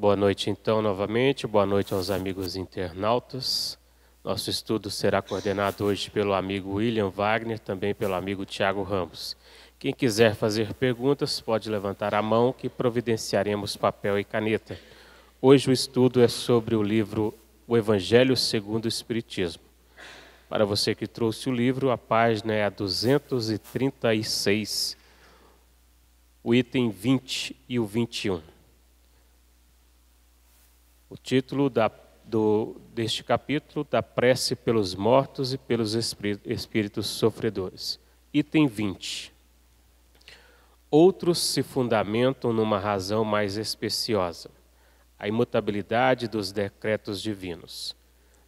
boa noite, então, novamente. Boa noite aos amigos internautas. Nosso estudo será coordenado hoje pelo amigo William Wagner, também pelo amigo Tiago Ramos. Quem quiser fazer perguntas, pode levantar a mão que providenciaremos papel e caneta. Hoje o estudo é sobre o livro O Evangelho segundo o Espiritismo. Para você que trouxe o livro, a página é a 236, o item 20 e o 21. O título da, do, deste capítulo da prece pelos mortos e pelos espíritos sofredores. Item 20. Outros se fundamentam numa razão mais especiosa, a imutabilidade dos decretos divinos.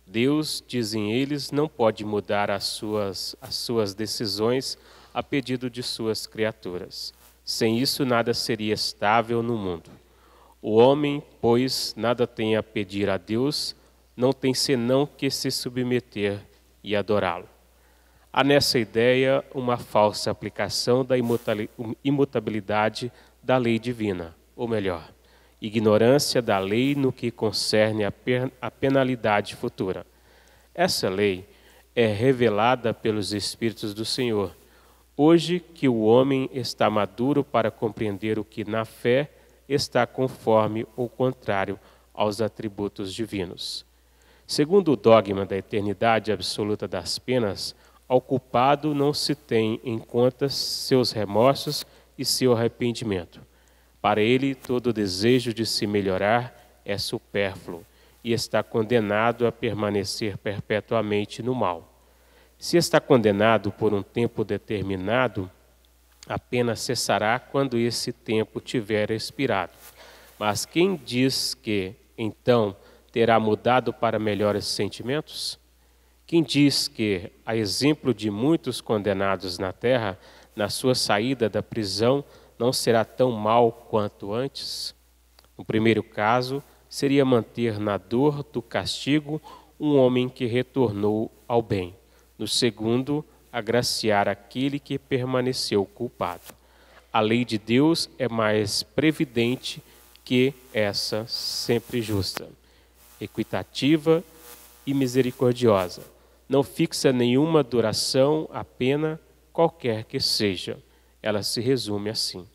Deus, dizem eles, não pode mudar as suas, as suas decisões a pedido de suas criaturas. Sem isso, nada seria estável no mundo. O homem, pois, nada tem a pedir a Deus, não tem senão que se submeter e adorá-lo. Há nessa ideia uma falsa aplicação da imutabilidade da lei divina, ou melhor, ignorância da lei no que concerne a penalidade futura. Essa lei é revelada pelos Espíritos do Senhor, hoje que o homem está maduro para compreender o que na fé está conforme ou contrário aos atributos divinos. Segundo o dogma da eternidade absoluta das penas, ao culpado não se tem em conta seus remorsos e seu arrependimento. Para ele, todo desejo de se melhorar é supérfluo e está condenado a permanecer perpetuamente no mal. Se está condenado por um tempo determinado, apenas cessará quando esse tempo tiver expirado. Mas quem diz que, então, terá mudado para melhores sentimentos? Quem diz que, a exemplo de muitos condenados na terra, na sua saída da prisão não será tão mal quanto antes? No primeiro caso, seria manter na dor do castigo um homem que retornou ao bem. No segundo, agraciar aquele que permaneceu culpado. A lei de Deus é mais previdente que essa sempre justa, equitativa e misericordiosa. Não fixa nenhuma duração a pena, qualquer que seja. Ela se resume assim: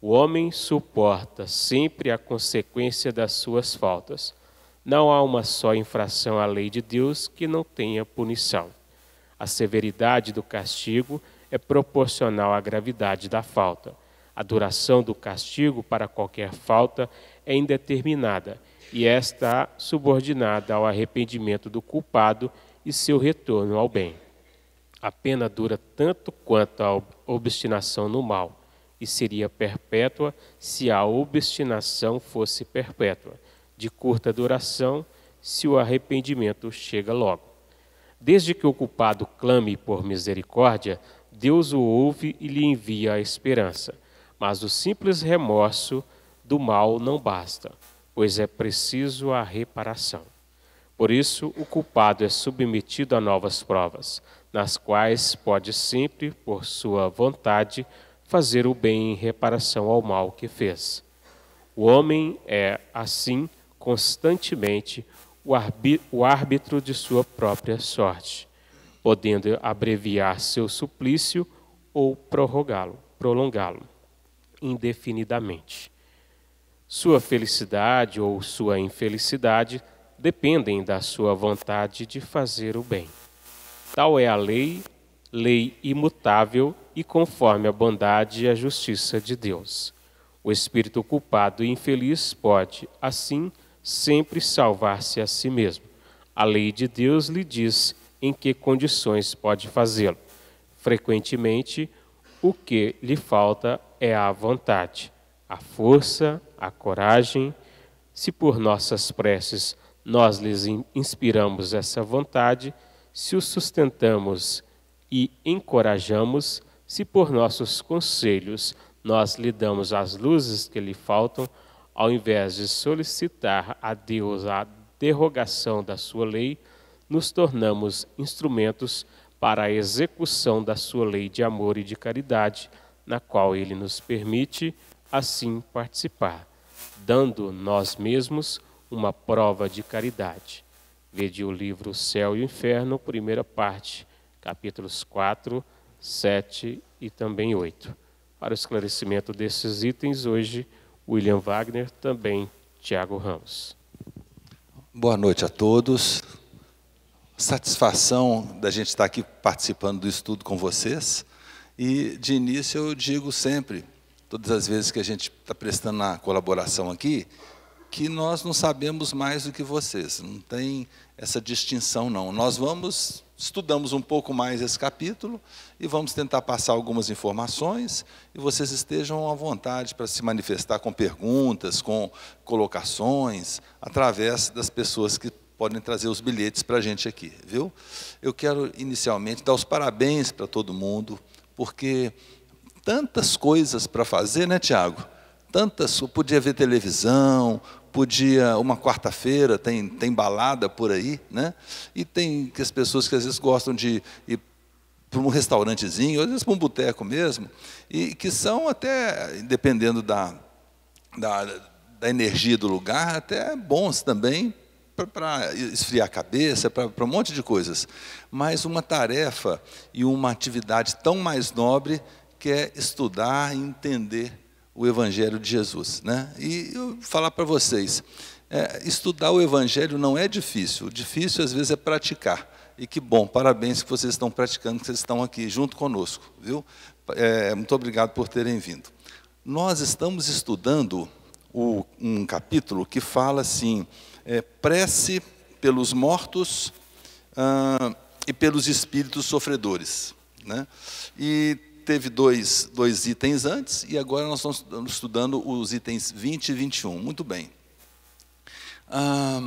O homem suporta sempre a consequência das suas faltas. Não há uma só infração à lei de Deus que não tenha punição a severidade do castigo é proporcional à gravidade da falta. A duração do castigo para qualquer falta é indeterminada e está subordinada ao arrependimento do culpado e seu retorno ao bem. A pena dura tanto quanto a obstinação no mal, e seria perpétua se a obstinação fosse perpétua, de curta duração se o arrependimento chega logo. Desde que o culpado clame por misericórdia, Deus o ouve e lhe envia a esperança. Mas o simples remorso do mal não basta, pois é preciso a reparação. Por isso, o culpado é submetido a novas provas, nas quais pode sempre, por sua vontade, fazer o bem em reparação ao mal que fez. O homem é, assim, constantemente o árbitro de sua própria sorte, podendo abreviar seu suplício ou prorrogá-lo, prolongá-lo indefinidamente. Sua felicidade ou sua infelicidade dependem da sua vontade de fazer o bem. Tal é a lei, lei imutável e conforme a bondade e a justiça de Deus. O espírito culpado e infeliz pode, assim, sempre salvar-se a si mesmo. A lei de Deus lhe diz em que condições pode fazê-lo. Frequentemente, o que lhe falta é a vontade, a força, a coragem. Se por nossas preces nós lhes inspiramos essa vontade, se o sustentamos e encorajamos, se por nossos conselhos nós lhe damos as luzes que lhe faltam, ao invés de solicitar a Deus a derrogação da sua lei, nos tornamos instrumentos para a execução da sua lei de amor e de caridade, na qual ele nos permite, assim, participar, dando nós mesmos uma prova de caridade. Vede o livro Céu e o Inferno, primeira parte, capítulos 4, 7 e também 8. Para o esclarecimento desses itens, hoje William Wagner, também Tiago Ramos. Boa noite a todos. Satisfação da gente estar aqui participando do estudo com vocês. E, de início, eu digo sempre, todas as vezes que a gente está prestando a colaboração aqui, que nós não sabemos mais do que vocês, não tem essa distinção não. Nós vamos estudamos um pouco mais esse capítulo e vamos tentar passar algumas informações e vocês estejam à vontade para se manifestar com perguntas, com colocações, através das pessoas que podem trazer os bilhetes para a gente aqui, viu? Eu quero inicialmente dar os parabéns para todo mundo, porque tantas coisas para fazer, né, Tiago? Tantas, podia ver televisão, podia, uma quarta-feira, tem, tem balada por aí, né? E tem que as pessoas que às vezes gostam de ir para um restaurantezinho, ou às vezes para um boteco mesmo, e que são até, dependendo da, da, da energia do lugar, até bons também para esfriar a cabeça, para um monte de coisas. Mas uma tarefa e uma atividade tão mais nobre que é estudar e entender o Evangelho de Jesus. Né? E eu falar para vocês, é, estudar o Evangelho não é difícil, o difícil às vezes é praticar. E que bom, parabéns que vocês estão praticando, que vocês estão aqui junto conosco. Viu? É, muito obrigado por terem vindo. Nós estamos estudando o, um capítulo que fala assim, é, prece pelos mortos ah, e pelos espíritos sofredores. Né? E teve dois, dois itens antes e agora nós estamos estudando os itens 20 e 21. Muito bem. Ah,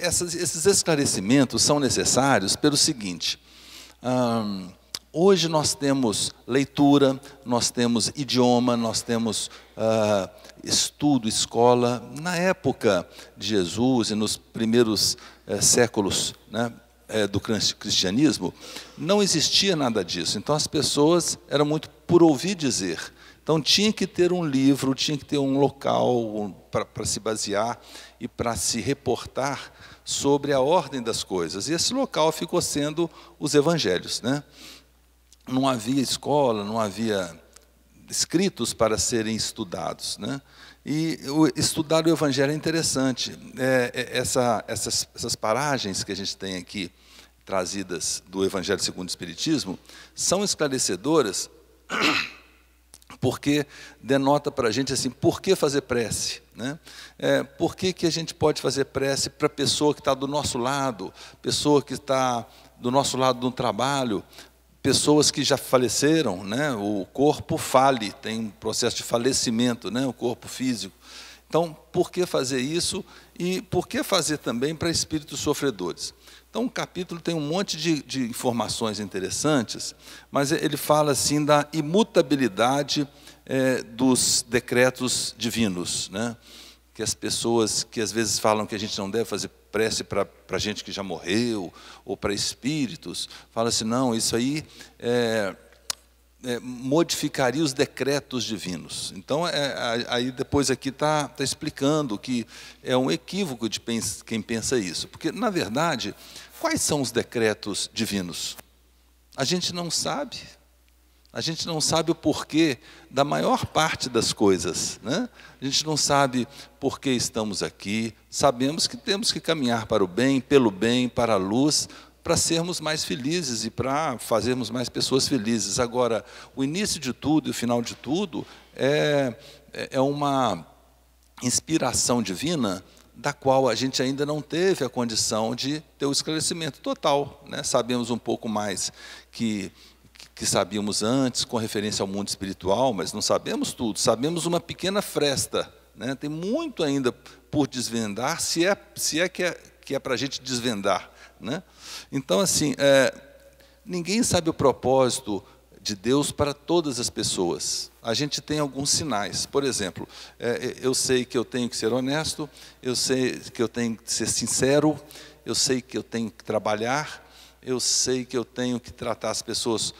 essas, esses esclarecimentos são necessários pelo seguinte. Ah, hoje nós temos leitura, nós temos idioma, nós temos ah, estudo, escola. Na época de Jesus e nos primeiros eh, séculos, né, é, do cristianismo, não existia nada disso. Então as pessoas eram muito por ouvir dizer. Então tinha que ter um livro, tinha que ter um local para se basear e para se reportar sobre a ordem das coisas. E esse local ficou sendo os evangelhos. Né? Não havia escola, não havia escritos para serem estudados. Né? E estudar o evangelho é interessante. É, é, essa, essas, essas paragens que a gente tem aqui trazidas do Evangelho segundo o Espiritismo são esclarecedoras, porque denota para a gente assim, por que fazer prece? Né? É, por que, que a gente pode fazer prece para a pessoa que está do nosso lado, pessoa que está do nosso lado no trabalho, pessoas que já faleceram, né? o corpo fale, tem um processo de falecimento, né? o corpo físico. Então, por que fazer isso e por que fazer também para espíritos sofredores? Então, o capítulo tem um monte de, de informações interessantes, mas ele fala assim da imutabilidade é, dos decretos divinos. Né? Que as pessoas que às vezes falam que a gente não deve fazer prece para gente que já morreu, ou para espíritos, falam assim: não, isso aí é, é, modificaria os decretos divinos. Então, é, aí depois aqui está tá explicando que é um equívoco de quem pensa isso. Porque, na verdade, quais são os decretos divinos? A gente não sabe. A gente não sabe o porquê da maior parte das coisas. Né? A gente não sabe por que estamos aqui. Sabemos que temos que caminhar para o bem, pelo bem, para a luz, para sermos mais felizes e para fazermos mais pessoas felizes. Agora, o início de tudo e o final de tudo é, é, é uma inspiração divina da qual a gente ainda não teve a condição de ter o esclarecimento total. Né? Sabemos um pouco mais que que sabíamos antes com referência ao mundo espiritual, mas não sabemos tudo. Sabemos uma pequena fresta. Né? Tem muito ainda por desvendar, se é, se é que é, que é para a gente desvendar. Né? Então, assim, é, ninguém sabe o propósito de Deus para todas as pessoas. A gente tem alguns sinais. Por exemplo, é, é, eu sei que eu tenho que ser honesto, eu sei que eu tenho que ser sincero, eu sei que eu tenho que trabalhar, eu sei que eu tenho que tratar as pessoas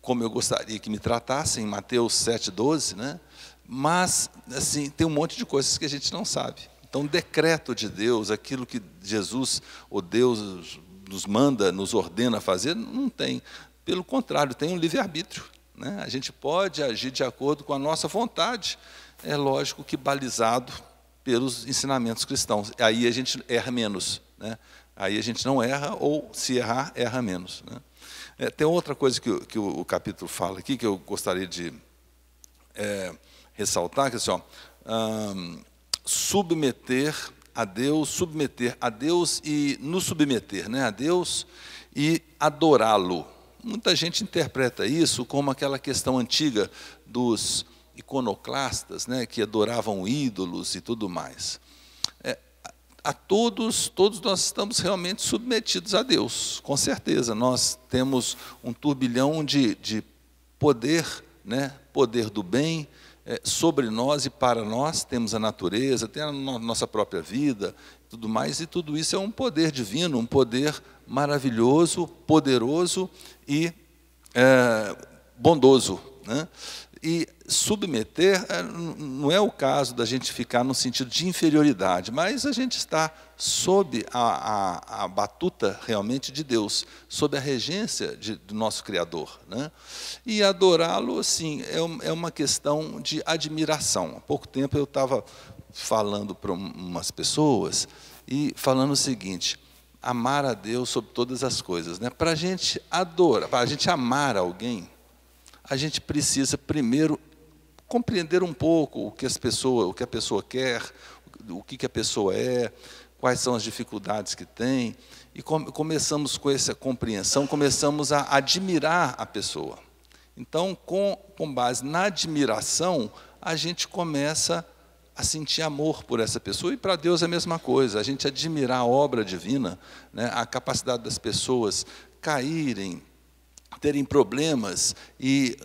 como eu gostaria que me tratassem, Mateus 7,12, né? Mas, assim, tem um monte de coisas que a gente não sabe. Então, o decreto de Deus, aquilo que Jesus, o Deus, nos manda, nos ordena fazer, não tem. Pelo contrário, tem um livre-arbítrio. Né? A gente pode agir de acordo com a nossa vontade, é lógico que balizado pelos ensinamentos cristãos. Aí a gente erra menos. Né? Aí a gente não erra, ou se errar, erra menos. Né? É, tem outra coisa que, que o, o, capítulo fala aqui que eu gostaria de é, ressaltar, que é assim, ó, hum, submeter a Deus, submeter a Deus e nos submeter né, a Deus e adorá-lo. Muita gente interpreta isso como aquela questão antiga dos iconoclastas, né, que adoravam ídolos e tudo mais. É, a todos, todos nós estamos realmente submetidos a Deus, com certeza. Nós temos um turbilhão de, de poder, né, poder do bem, eh, sobre nós e para nós, temos a natureza, tem a nossa própria vida, tudo mais, e tudo isso é um poder divino, um poder maravilhoso, poderoso e é, bondoso. Né? E submeter é, não é o caso da gente ficar no sentido de inferioridade, mas a gente está sob a, a, a batuta realmente de Deus, sob a regência de, do nosso Criador. Né? E adorá-lo, assim, é, é uma questão de admiração. Há pouco tempo eu estava falando para umas pessoas e falando o seguinte: amar a Deus sobre todas as coisas. Né? Para a gente adorar, para a gente amar alguém, a gente precisa primeiro compreender um pouco o que as pessoas, o que a pessoa quer, o que, que a pessoa é, quais são as dificuldades que tem, e come, começamos com essa compreensão, começamos a admirar a pessoa. Então, com, com base na admiração, a gente começa a sentir amor por essa pessoa, e para Deus é a mesma coisa, a gente admirar a obra divina, né, a capacidade das pessoas caírem, terem problemas e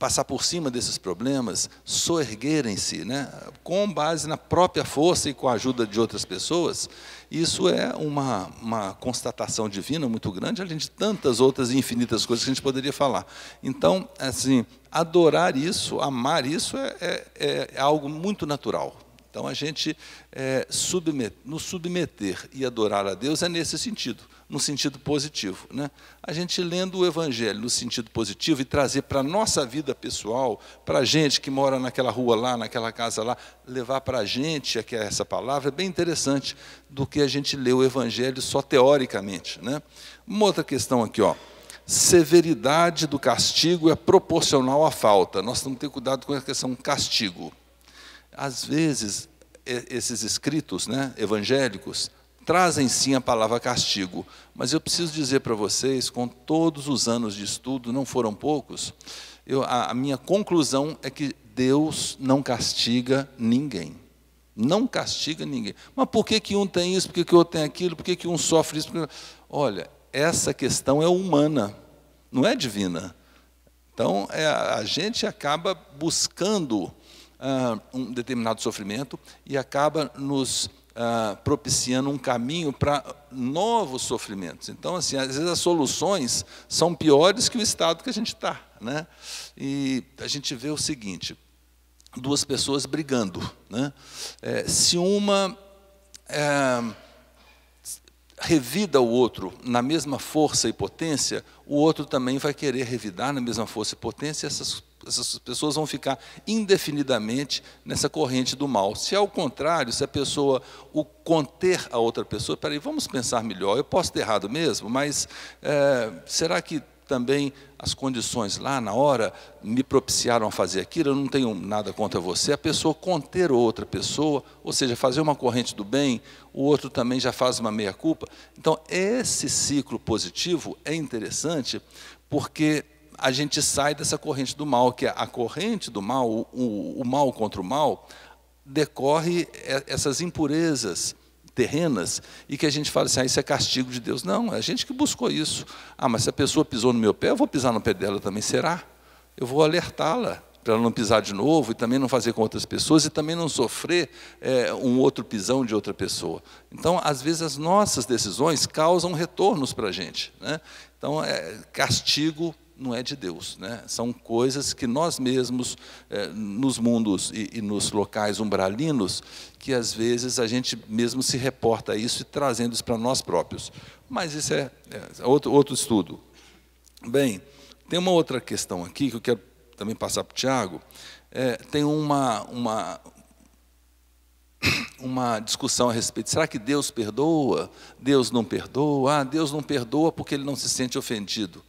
passar por cima desses problemas, soerguerem-se, né? com base na própria força e com a ajuda de outras pessoas, isso é uma, uma constatação divina muito grande, além de tantas outras infinitas coisas que a gente poderia falar. Então, assim, adorar isso, amar isso, é, é, é, é algo muito natural. Então, a gente é, submet, nos submeter e adorar a Deus é nesse sentido no sentido positivo. Né? A gente lendo o Evangelho no sentido positivo e trazer para a nossa vida pessoal, para a gente que mora naquela rua lá, naquela casa lá, levar para a gente aqui essa palavra é bem interessante do que a gente lê o Evangelho só teoricamente. Né? Uma outra questão aqui, ó. Severidade do castigo é proporcional à falta. Nós temos que ter cuidado com a questão castigo. Às vezes, esses escritos né, evangélicos trazem sim a palavra castigo, mas eu preciso dizer para vocês, com todos os anos de estudo, não foram poucos, eu, a, a minha conclusão é que Deus não castiga ninguém. Não castiga ninguém. Mas por que, que um tem isso, por que, que o outro tem aquilo, por que, que um sofre isso? Olha, essa questão é humana, não é divina. Então, é, a gente acaba buscando ah, um determinado sofrimento e acaba nos ah, propiciando um caminho para novos sofrimentos. Então, assim, às vezes as soluções são piores que o estado que a gente está. Né? E a gente vê o seguinte: duas pessoas brigando. Né? É, se uma. É, revida o outro na mesma força e potência, o outro também vai querer revidar na mesma força e potência, e essas, essas pessoas vão ficar indefinidamente nessa corrente do mal. Se ao é contrário, se a pessoa o conter a outra pessoa, peraí, vamos pensar melhor, eu posso ter errado mesmo, mas é, será que também as condições lá na hora me propiciaram a fazer aquilo, eu não tenho nada contra você. A pessoa conter outra pessoa, ou seja, fazer uma corrente do bem, o outro também já faz uma meia-culpa. Então, esse ciclo positivo é interessante porque a gente sai dessa corrente do mal, que é a corrente do mal, o, o, o mal contra o mal, decorre é, essas impurezas terrenas e que a gente fala assim, ah, isso é castigo de Deus. Não, é a gente que buscou isso. Ah, mas se a pessoa pisou no meu pé, eu vou pisar no pé dela também, será? Eu vou alertá-la para ela não pisar de novo e também não fazer com outras pessoas e também não sofrer é, um outro pisão de outra pessoa. Então, às vezes, as nossas decisões causam retornos para a gente. Né? Então, é, castigo não é de Deus. Né? São coisas que nós mesmos, é, nos mundos e, e, nos locais umbralinos, que às vezes a gente mesmo se reporta a isso e trazendo isso para nós próprios. Mas isso é, é outro, outro estudo. Bem, tem uma outra questão aqui que eu quero também passar para o Tiago. É, tem uma, uma, uma discussão a respeito. Será que Deus perdoa? Deus não perdoa? Ah, Deus não perdoa porque ele não se sente ofendido.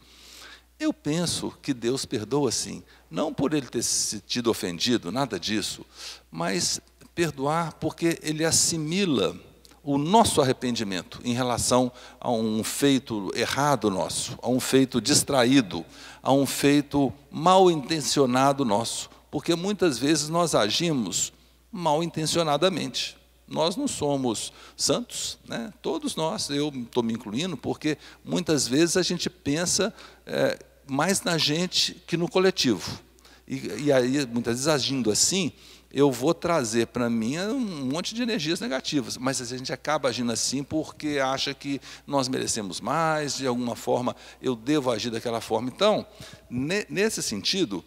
Eu penso que Deus perdoa sim, não por ele ter se tido ofendido, nada disso, mas perdoar porque ele assimila o nosso arrependimento em relação a um feito errado nosso, a um feito distraído, a um feito mal intencionado nosso, porque muitas vezes nós agimos mal intencionadamente. Nós não somos santos, né? todos nós, eu estou me incluindo, porque muitas vezes a gente pensa é, mais na gente que no coletivo. E, e aí, muitas vezes, agindo assim, eu vou trazer para mim um monte de energias negativas. Mas a gente acaba agindo assim porque acha que nós merecemos mais, de alguma forma eu devo agir daquela forma. Então, nesse sentido,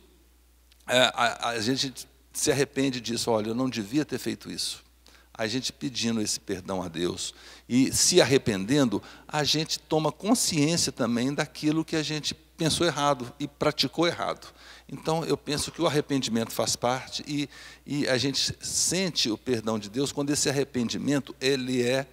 é, a, a gente se arrepende disso. Olha, eu não devia ter feito isso. A gente pedindo esse perdão a Deus e se arrependendo, a gente toma consciência também daquilo que a gente pensou errado e praticou errado. Então, eu penso que o arrependimento faz parte e, e a gente sente o perdão de Deus quando esse arrependimento ele é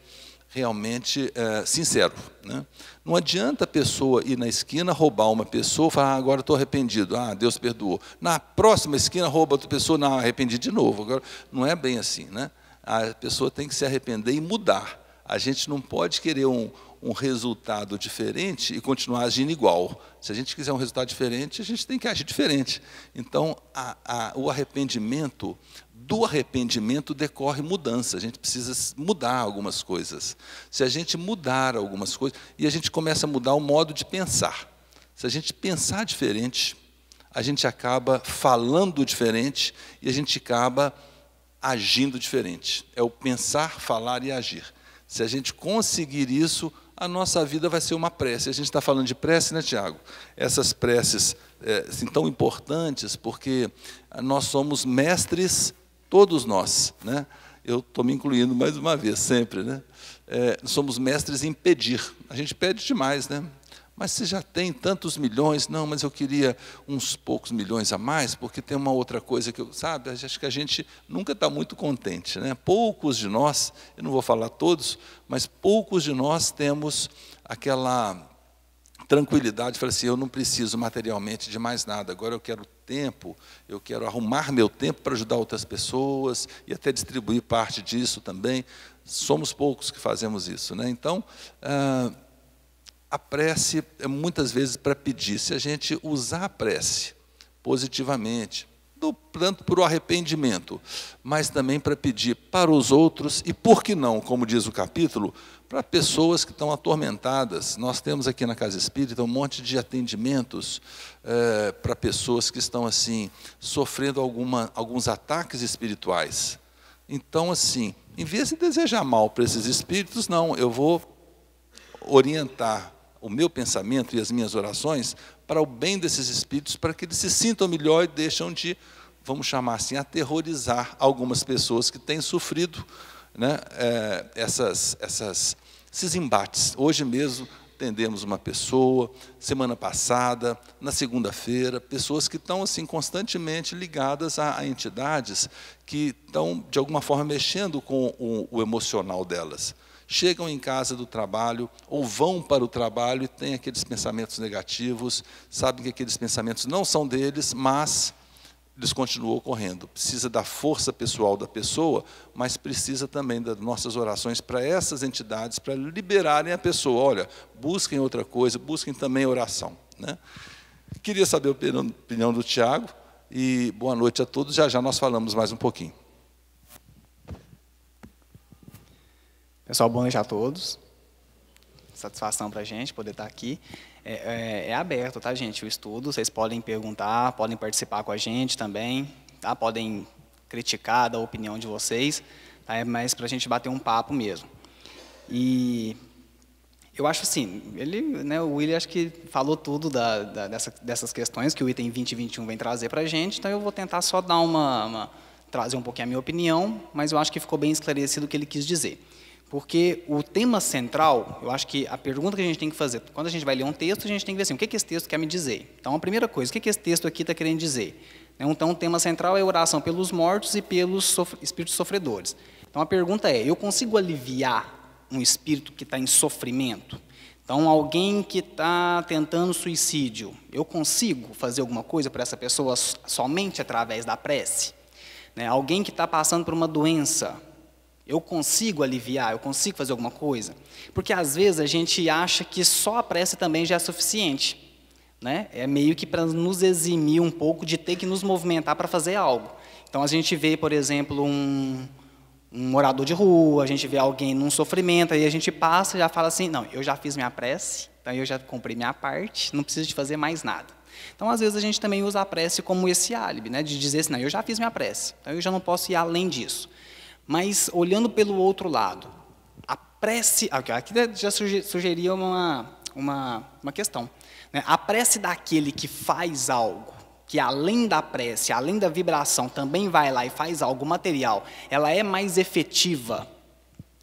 realmente é, sincero. Né? Não adianta a pessoa ir na esquina, roubar uma pessoa, falar, ah, agora estou arrependido, ah, Deus perdoou. Na próxima esquina, rouba outra pessoa, não, arrependi de novo. Agora, não é bem assim. Né? A pessoa tem que se arrepender e mudar. A gente não pode querer um, um resultado diferente e continuar agindo igual. Se a gente quiser um resultado diferente, a gente tem que agir diferente. Então, a, a, o arrependimento, do arrependimento decorre mudança. A gente precisa mudar algumas coisas. Se a gente mudar algumas coisas, e a gente começa a mudar o modo de pensar. Se a gente pensar diferente, a gente acaba falando diferente e a gente acaba agindo diferente. É o pensar, falar e agir. Se a gente conseguir isso, a nossa vida vai ser uma prece. A gente está falando de prece, né, Tiago? Essas preces é, tão importantes, porque nós somos mestres, todos nós. Né? Eu estou me incluindo mais uma vez, sempre. Né? É, somos mestres em pedir. A gente pede demais, né? mas você já tem tantos milhões, não, mas eu queria uns poucos milhões a mais, porque tem uma outra coisa que eu, sabe, acho que a gente nunca está muito contente. Né? Poucos de nós, eu não vou falar todos, mas poucos de nós temos aquela tranquilidade, falar assim, eu não preciso materialmente de mais nada, agora eu quero tempo, eu quero arrumar meu tempo para ajudar outras pessoas e até distribuir parte disso também. Somos poucos que fazemos isso. Né? Então, ah, a prece é muitas vezes para pedir, se a gente usar a prece positivamente, do, tanto para o arrependimento, mas também para pedir para os outros e, por que não, como diz o capítulo, para pessoas que estão atormentadas. Nós temos aqui na Casa Espírita um monte de atendimentos é, para pessoas que estão assim sofrendo alguma, alguns ataques espirituais. Então, assim, em vez de desejar mal para esses espíritos, não, eu vou orientar o meu pensamento e as minhas orações para o bem desses espíritos, para que eles se sintam melhor e deixam de, vamos chamar assim, aterrorizar algumas pessoas que têm sofrido né, é, essas, essas, esses embates. Hoje mesmo atendemos uma pessoa, semana passada, na segunda-feira, pessoas que estão assim constantemente ligadas a, a, entidades que estão de alguma forma mexendo com o, o emocional delas chegam em casa do trabalho ou vão para o trabalho e têm aqueles pensamentos negativos, sabem que aqueles pensamentos não são deles, mas eles continuam ocorrendo. Precisa da força pessoal da pessoa, mas precisa também das nossas orações para essas entidades, para liberarem a pessoa. Olha, busquem outra coisa, busquem também oração. Né? Queria saber a opinião do Tiago e boa noite a todos. Já já nós falamos mais um pouquinho. Pessoal, é boa noite a todos. Satisfação para a gente poder estar tá aqui. É, é, é, aberto, tá, gente? O estudo. Vocês podem perguntar, podem participar com a gente também, tá? Podem criticar, dar opinião de vocês, tá? É mais para a gente bater um papo mesmo. E eu acho assim, ele, né, o William acho que falou tudo da, da, dessa, dessas questões que o item 2021 e vem trazer para a gente, então eu vou tentar só dar uma, uma trazer um pouquinho a minha opinião, mas eu acho que ficou bem esclarecido o que ele quis dizer. Porque o tema central, eu acho que a pergunta que a gente tem que fazer, quando a gente vai ler um texto, a gente tem que ver assim, o que, que esse texto quer me dizer? Então, a primeira coisa, o que, que esse texto aqui está querendo dizer? Né, então, o tema central é oração pelos mortos e pelos espíritos sofredores. Então, a pergunta é, eu consigo aliviar um espírito que está em sofrimento? Então, alguém que está tentando suicídio, eu consigo fazer alguma coisa para essa pessoa somente através da prece? Né? Alguém que está passando por uma doença, eu consigo aliviar, eu consigo fazer alguma coisa? Porque às vezes a gente acha que só a prece também já é suficiente. Né? É meio que para nos eximir um pouco de ter que nos movimentar para fazer algo. Então a gente vê, por exemplo, um, um morador de rua, a gente vê alguém num sofrimento, aí a gente passa e já fala assim: não, eu já fiz minha prece, então eu já cumpri minha parte, não preciso de fazer mais nada. Então, às vezes, a gente também usa a prece como esse álibi, né? de dizer assim: não, eu já fiz minha prece, então eu já não posso ir além disso. Mas olhando pelo outro lado, a prece. Aqui já sugeria uma, uma, uma questão. Né? A prece daquele que faz algo, que além da prece, além da vibração, também vai lá e faz algo material, ela é mais efetiva,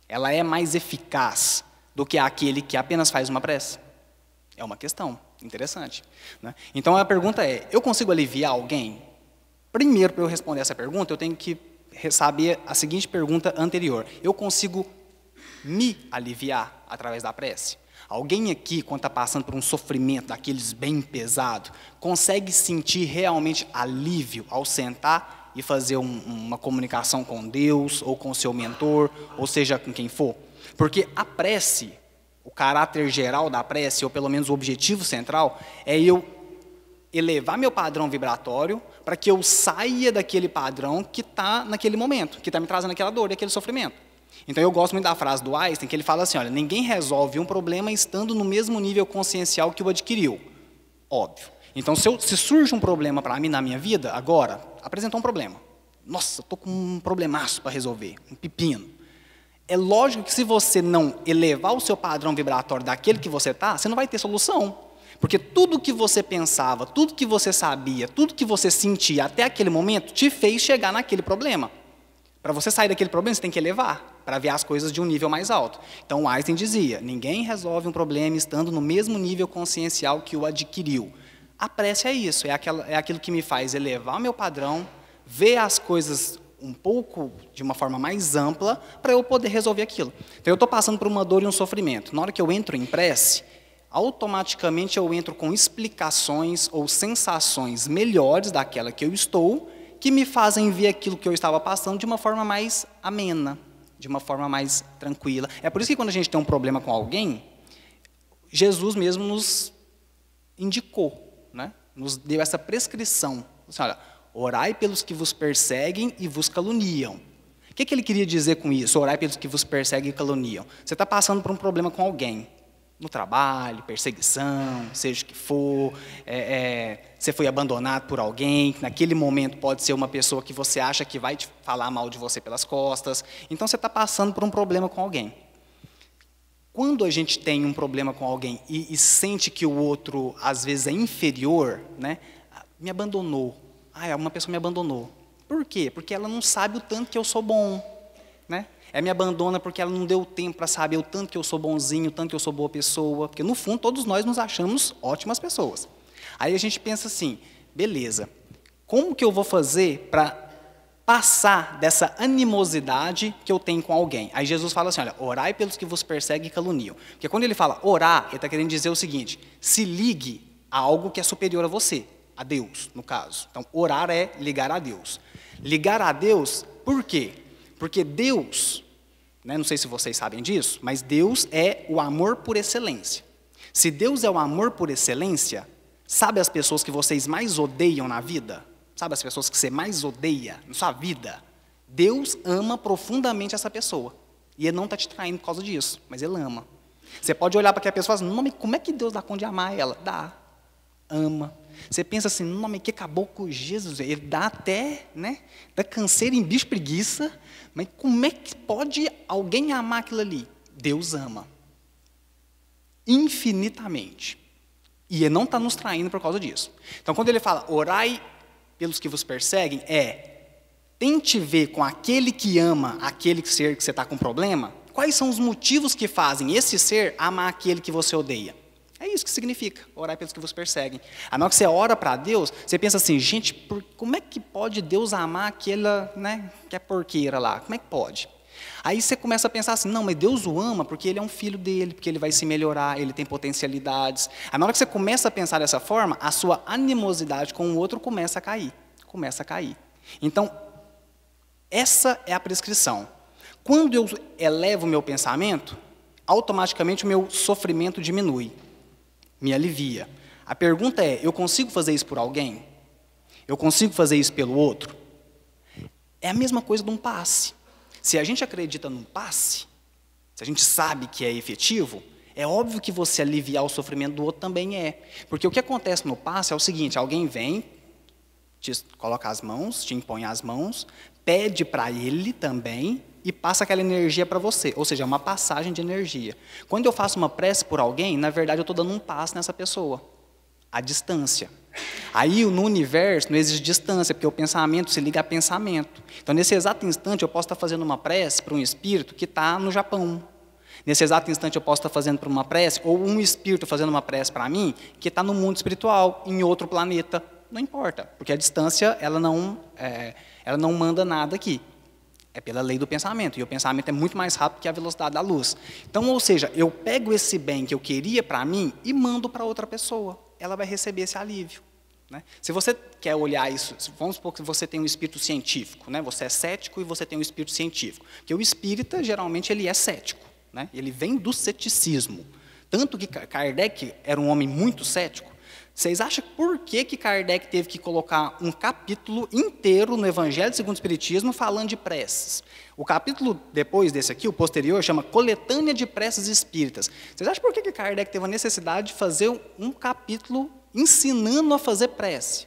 ela é mais eficaz do que aquele que apenas faz uma prece? É uma questão interessante. Né? Então a pergunta é: eu consigo aliviar alguém? Primeiro, para eu responder essa pergunta, eu tenho que saber a seguinte pergunta anterior: eu consigo me aliviar através da prece? Alguém aqui, quando está passando por um sofrimento daqueles bem pesado, consegue sentir realmente alívio ao sentar e fazer um, uma comunicação com Deus, ou com seu mentor, ou seja, com quem for? Porque a prece, o caráter geral da prece, ou pelo menos o objetivo central, é eu elevar meu padrão vibratório para que eu saia daquele padrão que está naquele momento, que está me trazendo aquela dor e aquele sofrimento. Então eu gosto muito da frase do Einstein, que ele fala assim, olha, ninguém resolve um problema estando no mesmo nível consciencial que o adquiriu. Óbvio. Então se, eu, se surge um problema para mim na minha vida, agora, apresentou um problema. Nossa, estou com um problemaço para resolver, um pepino. É lógico que se você não elevar o seu padrão vibratório daquele que você está, você não vai ter solução. Porque tudo que você pensava, tudo que você sabia, tudo que você sentia até aquele momento te fez chegar naquele problema. Para você sair daquele problema, você tem que elevar, para ver as coisas de um nível mais alto. Então Einstein dizia: ninguém resolve um problema estando no mesmo nível consciencial que o adquiriu. A prece é isso, é, aquela, é aquilo que me faz elevar o meu padrão, ver as coisas um pouco de uma forma mais ampla para eu poder resolver aquilo. Então eu estou passando por uma dor e um sofrimento. Na hora que eu entro em prece, automaticamente eu entro com explicações ou sensações melhores daquela que eu estou, que me fazem ver aquilo que eu estava passando de uma forma mais amena, de uma forma mais tranquila. É por isso que quando a gente tem um problema com alguém, Jesus mesmo nos indicou, né? nos deu essa prescrição. Assim, olha, orai pelos que vos perseguem e vos caluniam. O que, que ele queria dizer com isso? Orai pelos que vos perseguem e caluniam. Você está passando por um problema com alguém no trabalho, perseguição, seja o que for, é, é, você foi abandonado por alguém, que naquele momento pode ser uma pessoa que você acha que vai te falar mal de você pelas costas. Então você está passando por um problema com alguém. Quando a gente tem um problema com alguém e, e sente que o outro às vezes é inferior, né? Me abandonou. Ah, uma pessoa me abandonou. Por quê? Porque ela não sabe o tanto que eu sou bom, né? Ela me abandona porque ela não deu tempo para saber o tanto que eu sou bonzinho, o tanto que eu sou boa pessoa. Porque, no fundo, todos nós nos achamos ótimas pessoas. Aí a gente pensa assim: beleza, como que eu vou fazer para passar dessa animosidade que eu tenho com alguém. Aí Jesus fala assim: olha, orai pelos que vos perseguem e caluniam. Porque quando ele fala orar, ele está querendo dizer o seguinte: se ligue a algo que é superior a você, a Deus, no caso. Então, orar é ligar a Deus. Ligar a Deus, por quê? Porque Deus, né, não sei se vocês sabem disso, mas Deus é o amor por excelência. Se Deus é o amor por excelência, sabe as pessoas que vocês mais odeiam na vida? Sabe as pessoas que você mais odeia na sua vida? Deus ama profundamente essa pessoa. E Ele não está te traindo por causa disso, mas Ele ama. Você pode olhar para aquela pessoa e falar assim, como é que Deus dá conta de amar ela? Dá. Ama. Você pensa assim, nome que caboclo Jesus, ele dá até, né, dá canseira em bicho preguiça, mas como é que pode alguém amar aquilo ali? Deus ama. Infinitamente. E ele não está nos traindo por causa disso. Então, quando ele fala, orai pelos que vos perseguem, é, tente ver com aquele que ama aquele ser que você está com problema, quais são os motivos que fazem esse ser amar aquele que você odeia. É isso que significa orar pelos que vos perseguem. A hora que você ora para Deus, você pensa assim, gente, por, como é que pode Deus amar aquela, né, que é porqueira lá? Como é que pode? Aí você começa a pensar assim, não, mas Deus o ama porque ele é um filho dele, porque ele vai se melhorar, ele tem potencialidades. A na hora que você começa a pensar dessa forma, a sua animosidade com o outro começa a cair, começa a cair. Então, essa é a prescrição. Quando eu elevo o meu pensamento, automaticamente o meu sofrimento diminui me alivia. A pergunta é: eu consigo fazer isso por alguém? Eu consigo fazer isso pelo outro? É a mesma coisa de um passe. Se a gente acredita num passe, se a gente sabe que é efetivo, é óbvio que você aliviar o sofrimento do outro também é. Porque o que acontece no passe é o seguinte: alguém vem, te coloca as mãos, te impõe as mãos, pede para ele também e passa aquela energia para você, ou seja, é uma passagem de energia. Quando eu faço uma prece por alguém, na verdade eu estou dando um passo nessa pessoa, a distância. Aí no universo não existe distância, porque o pensamento se liga a pensamento. Então, nesse exato instante, eu posso estar tá fazendo uma prece para um espírito que está no Japão. Nesse exato instante, eu posso estar tá fazendo para uma prece, ou um espírito fazendo uma prece para mim, que está no mundo espiritual, em outro planeta. Não importa, porque a distância ela não, é, ela não manda nada aqui. É pela lei do pensamento. E o pensamento é muito mais rápido que a velocidade da luz. Então, ou seja, eu pego esse bem que eu queria para mim e mando para outra pessoa. Ela vai receber esse alívio. Né? Se você quer olhar isso, vamos supor que você tem um espírito científico, né? você é cético e você tem um espírito científico. Porque o espírita, geralmente, ele é cético. Né? Ele vem do ceticismo. Tanto que Kardec era um homem muito cético, vocês acham por que, que Kardec teve que colocar um capítulo inteiro no Evangelho segundo o Espiritismo falando de preces? O capítulo depois desse aqui, o posterior, chama Coletânea de Preces Espíritas. Vocês acham por que, que Kardec teve a necessidade de fazer um, capítulo ensinando a fazer prece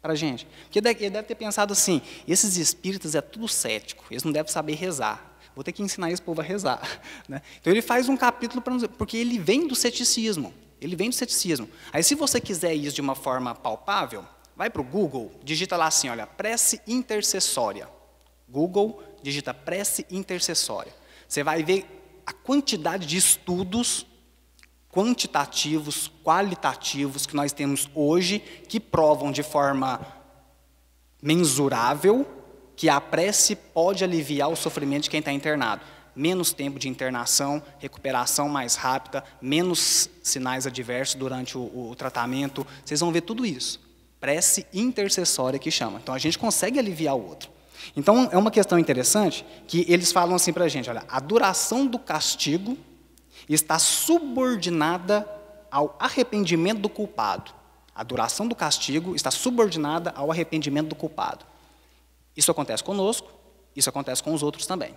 para a gente? Porque ele deve ter pensado assim: esses espíritas é tudo cético, eles não devem saber rezar. Vou ter que ensinar esse povo a rezar. Né? Então ele faz um capítulo para nos. Porque ele vem do ceticismo. Ele vem do ceticismo. Aí, se você quiser isso de uma forma palpável, vai para o Google, digita lá assim, olha, prece intercessória. Google, digita prece intercessória. Você vai ver a quantidade de estudos quantitativos, qualitativos que nós temos hoje que provam de forma mensurável que a prece pode aliviar o sofrimento de quem está internado menos tempo de internação, recuperação mais rápida, menos sinais adversos durante o, o tratamento. Vocês vão ver tudo isso. Prece intercessória que chama. Então a gente consegue aliviar o outro. Então é uma questão interessante que eles falam assim para a gente: olha, a duração do castigo está subordinada ao arrependimento do culpado. A duração do castigo está subordinada ao arrependimento do culpado. Isso acontece conosco, isso acontece com os outros também.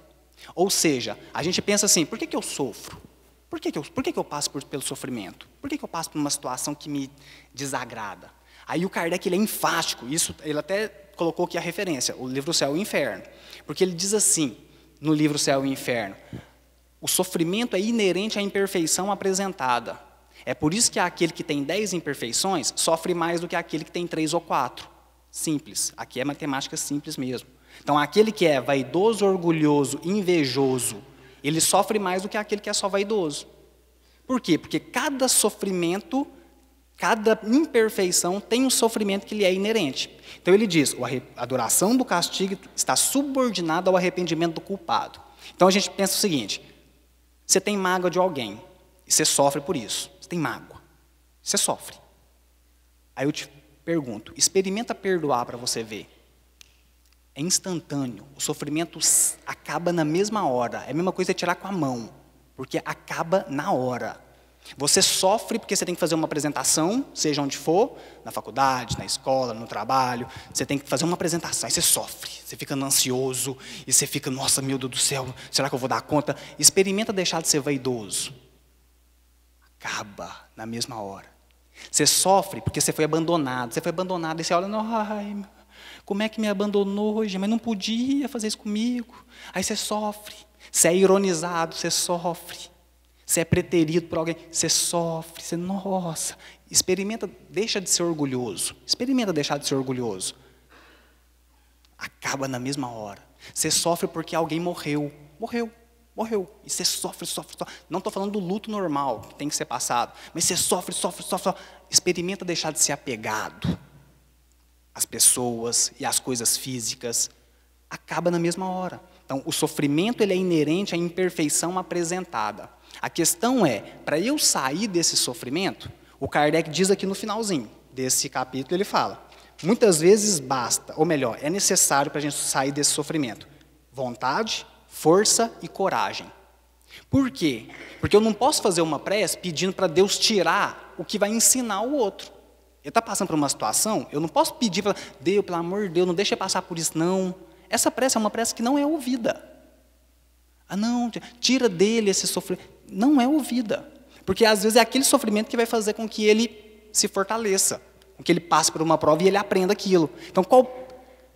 Ou seja, a gente pensa assim, por que, que eu sofro? Por que, que, eu, por que, que eu passo por, pelo sofrimento? Por que, que eu passo por uma situação que me desagrada? Aí o Kardec ele é enfático, isso ele até colocou aqui a referência, o livro Céu e Inferno. Porque ele diz assim, no livro Céu e Inferno, o sofrimento é inerente à imperfeição apresentada. É por isso que aquele que tem dez imperfeições sofre mais do que aquele que tem três ou quatro. Simples. Aqui é matemática simples mesmo. Então, aquele que é vaidoso, orgulhoso, invejoso, ele sofre mais do que aquele que é só vaidoso. Por quê? Porque cada sofrimento, cada imperfeição tem um sofrimento que lhe é inerente. Então, ele diz: a adoração do castigo está subordinada ao arrependimento do culpado. Então, a gente pensa o seguinte: você tem mágoa de alguém e você sofre por isso. Você tem mágoa. Você sofre. Aí eu te pergunto: experimenta perdoar para você ver. É instantâneo. O sofrimento acaba na mesma hora. É a mesma coisa tirar com a mão, porque acaba na hora. Você sofre porque você tem que fazer uma apresentação, seja onde for, na faculdade, na escola, no trabalho, você tem que fazer uma apresentação, e você sofre, você fica ansioso, e você fica, nossa, meu Deus do céu, será que eu vou dar conta? Experimenta deixar de ser vaidoso. Acaba na mesma hora. Você sofre porque você foi abandonado, você foi abandonado, e você olha, ai, como é que me abandonou hoje? Mas não podia fazer isso comigo. Aí você sofre. Você é ironizado, você sofre. Você é preterido por alguém, você sofre. Você, nossa. Experimenta, deixa de ser orgulhoso. Experimenta deixar de ser orgulhoso. Acaba na mesma hora. Você sofre porque alguém morreu. Morreu morreu. E você sofre, sofre, sofre. Não estou falando do luto normal, que tem que ser passado. Mas você sofre, sofre, sofre. sofre. Experimenta deixar de ser apegado as pessoas e as coisas físicas, acaba na mesma hora. Então, o sofrimento ele é inerente à imperfeição apresentada. A questão é, para eu sair desse sofrimento, o Kardec diz aqui no finalzinho desse capítulo, ele fala: muitas vezes basta, ou melhor, é necessário para a gente sair desse sofrimento, vontade, força e coragem. Por quê? Porque eu não posso fazer uma prece pedindo para Deus tirar o que vai ensinar o outro. Ele está passando por uma situação, eu não posso pedir para Deus, pelo amor de Deus, não deixe passar por isso, não. Essa prece é uma prece que não é ouvida. Ah, não, tira dele esse sofrimento. Não é ouvida. Porque às vezes é aquele sofrimento que vai fazer com que ele se fortaleça, com que ele passe por uma prova e ele aprenda aquilo. Então, qual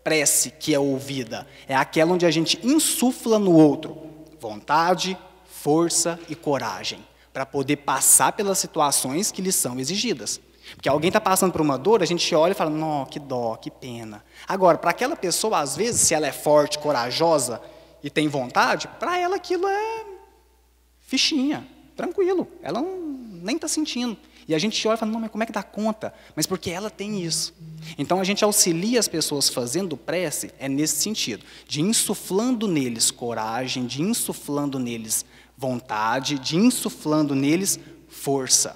prece que é ouvida? É aquela onde a gente insufla no outro vontade, força e coragem para poder passar pelas situações que lhe são exigidas. Porque alguém está passando por uma dor, a gente olha e fala, não, que dó, que pena. Agora, para aquela pessoa, às vezes, se ela é forte, corajosa e tem vontade, para ela aquilo é fichinha, tranquilo. Ela não, nem está sentindo. E a gente olha e fala, não, mas como é que dá conta? Mas porque ela tem isso. Então a gente auxilia as pessoas fazendo prece, é nesse sentido, de insuflando neles coragem, de insuflando neles vontade, de insuflando neles força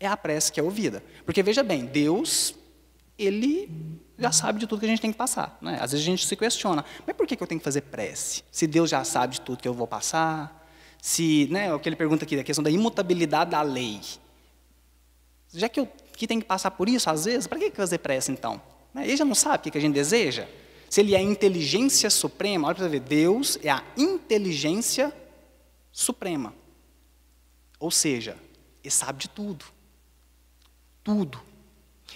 é a prece que é ouvida. Porque veja bem, Deus, ele já sabe de tudo que a gente tem que passar. Né? Às vezes a gente se questiona, mas por que, eu tenho que fazer prece? Se Deus já sabe de tudo que eu vou passar, se, né, é o que ele pergunta aqui, a questão da imutabilidade da lei. Já que eu que tem que passar por isso, às vezes, para que fazer prece então? Né, ele já não sabe o que a gente deseja. Se ele é a inteligência suprema, olha para você ver, Deus é a inteligência suprema. Ou seja, ele sabe de tudo tudo.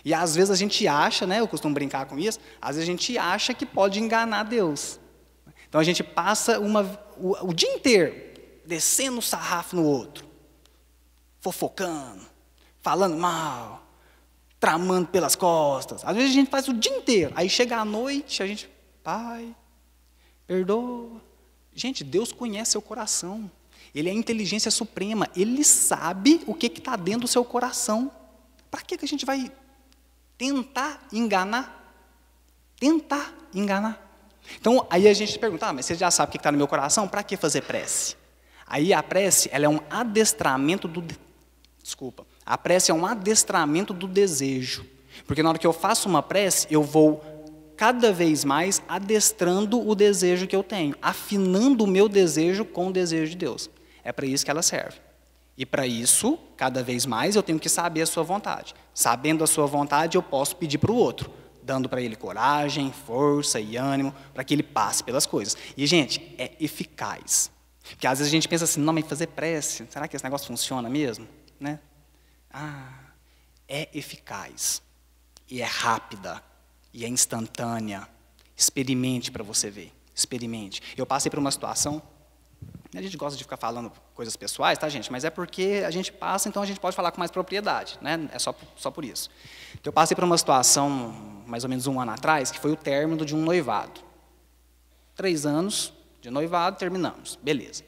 E às vezes a gente acha, né, eu costumo brincar com isso, às vezes a gente acha que pode enganar Deus. Então a gente passa uma, o, o dia inteiro descendo o sarrafo no outro, fofocando, falando mal, tramando pelas costas. Às vezes a gente faz o dia inteiro, aí chega a noite, a gente, pai, perdoa. Gente, Deus conhece seu coração. Ele é a inteligência suprema, ele sabe o que está dentro do seu coração para que, que a gente vai tentar enganar? Tentar enganar. Então, aí a gente pergunta, ah, mas você já sabe o que está no meu coração, para que fazer prece? Aí a prece, ela é um adestramento do... De... Desculpa. A prece é um adestramento do desejo. Porque na hora que eu faço uma prece, eu vou cada vez mais adestrando o desejo que eu tenho, afinando o meu desejo com o desejo de Deus. É para isso que ela serve. E para isso, cada vez mais, eu tenho que saber a sua vontade. Sabendo a sua vontade, eu posso pedir para o outro, dando para ele coragem, força e ânimo, para que ele passe pelas coisas. E, gente, é eficaz. Porque às vezes a gente pensa assim, não, mas fazer prece, será que esse negócio funciona mesmo? Né? Ah, é eficaz. E é rápida. E é instantânea. Experimente para você ver. Experimente. Eu passei por uma situação a gente gosta de ficar falando coisas pessoais, tá, gente? Mas é porque a gente passa, então a gente pode falar com mais propriedade, né? É só, só por isso. Então, eu passei por uma situação, mais ou menos um ano atrás, que foi o término de um noivado. Três anos de noivado, terminamos. Beleza.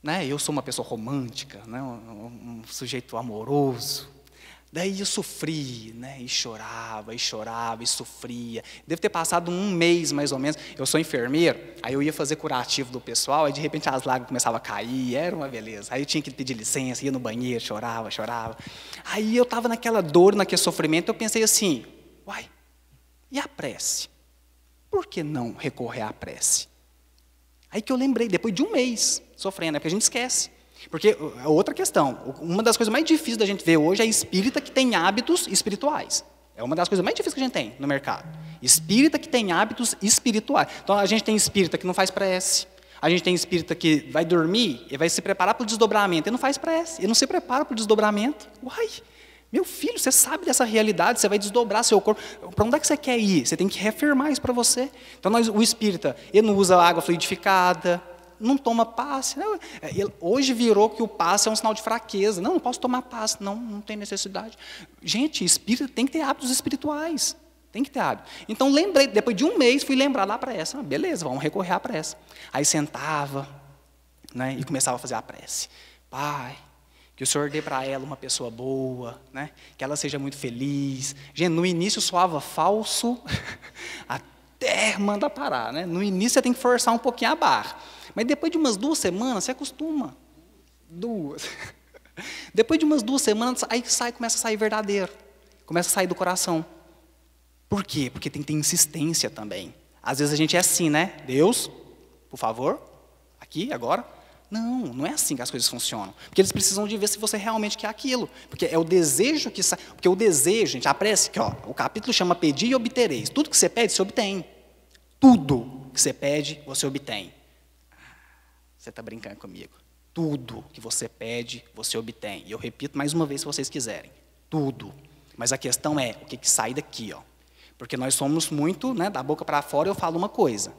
Né? Eu sou uma pessoa romântica, né? um, um sujeito amoroso, Daí eu sofri, né? E chorava, e chorava, e sofria. Deve ter passado um mês mais ou menos. Eu sou enfermeiro, aí eu ia fazer curativo do pessoal, aí de repente as lágrimas começavam a cair, era uma beleza. Aí eu tinha que pedir licença, ia no banheiro, chorava, chorava. Aí eu estava naquela dor, naquele sofrimento, eu pensei assim: uai, e a prece? Por que não recorrer à prece? Aí que eu lembrei, depois de um mês sofrendo, é porque a gente esquece. Porque uh, é outra questão, uma das coisas mais difíceis da gente ver hoje é espírita que tem hábitos espirituais. É uma das coisas mais difíceis que a gente tem no mercado. Espírita que tem hábitos espirituais. Então a gente tem espírita que não faz prece. A gente tem espírita que vai dormir e vai se preparar para o desdobramento. Ele não faz prece, ele não se prepara para o desdobramento. Uai, meu filho, você sabe dessa realidade, você vai desdobrar seu corpo. Para onde é que você quer ir? Você tem que reafirmar isso para você. Então, nós, o espírita, ele não usa água fluidificada, não toma passe. Não. Né? É, hoje virou que o passe é um sinal de fraqueza. Não, não posso tomar passe, não, não tem necessidade. Gente, espírito tem que ter hábitos espirituais. Tem que ter hábito. Então lembrei, depois de um mês, fui lembrar lá para essa. Ah, beleza, vamos recorrer à prece. Aí sentava né, e começava a fazer a prece. Pai, que o Senhor dê para ela uma pessoa boa, né? que ela seja muito feliz. Gente, no início soava falso, até manda parar. Né? No início você tem que forçar um pouquinho a barra. Mas depois de umas duas semanas, você acostuma. Duas. Depois de umas duas semanas, aí sai, começa a sair verdadeiro. Começa a sair do coração. Por quê? Porque tem que ter insistência também. Às vezes a gente é assim, né? Deus, por favor, aqui, agora. Não, não é assim que as coisas funcionam. Porque eles precisam de ver se você realmente quer aquilo. Porque é o desejo que sai. Porque o desejo, gente, aparece que ó, o capítulo chama pedir e obtereis. Tudo que você pede, você obtém. Tudo que você pede, você obtém. Você está brincando comigo. Tudo que você pede, você obtém. E eu repito mais uma vez se vocês quiserem. Tudo. Mas a questão é o que, que sai daqui, ó. Porque nós somos muito, né, da boca para fora eu falo uma coisa,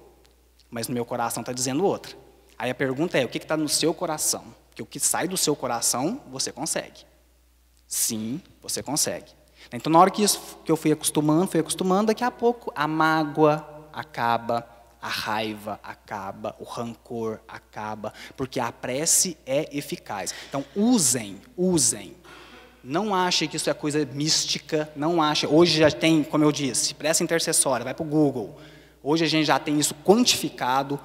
mas no meu coração está dizendo outra. Aí a pergunta é, o que está no seu coração? Que o que sai do seu coração, você consegue. Sim, você consegue. Então, na hora que, isso, que eu fui acostumando, fui acostumando, daqui a pouco a mágoa acaba, a raiva acaba, o rancor acaba, porque a prece é eficaz. Então, usem, usem. Não ache que isso é coisa mística, não achem. Hoje já tem, como eu disse, prece intercessória, vai para o Google. Hoje a gente já tem isso quantificado,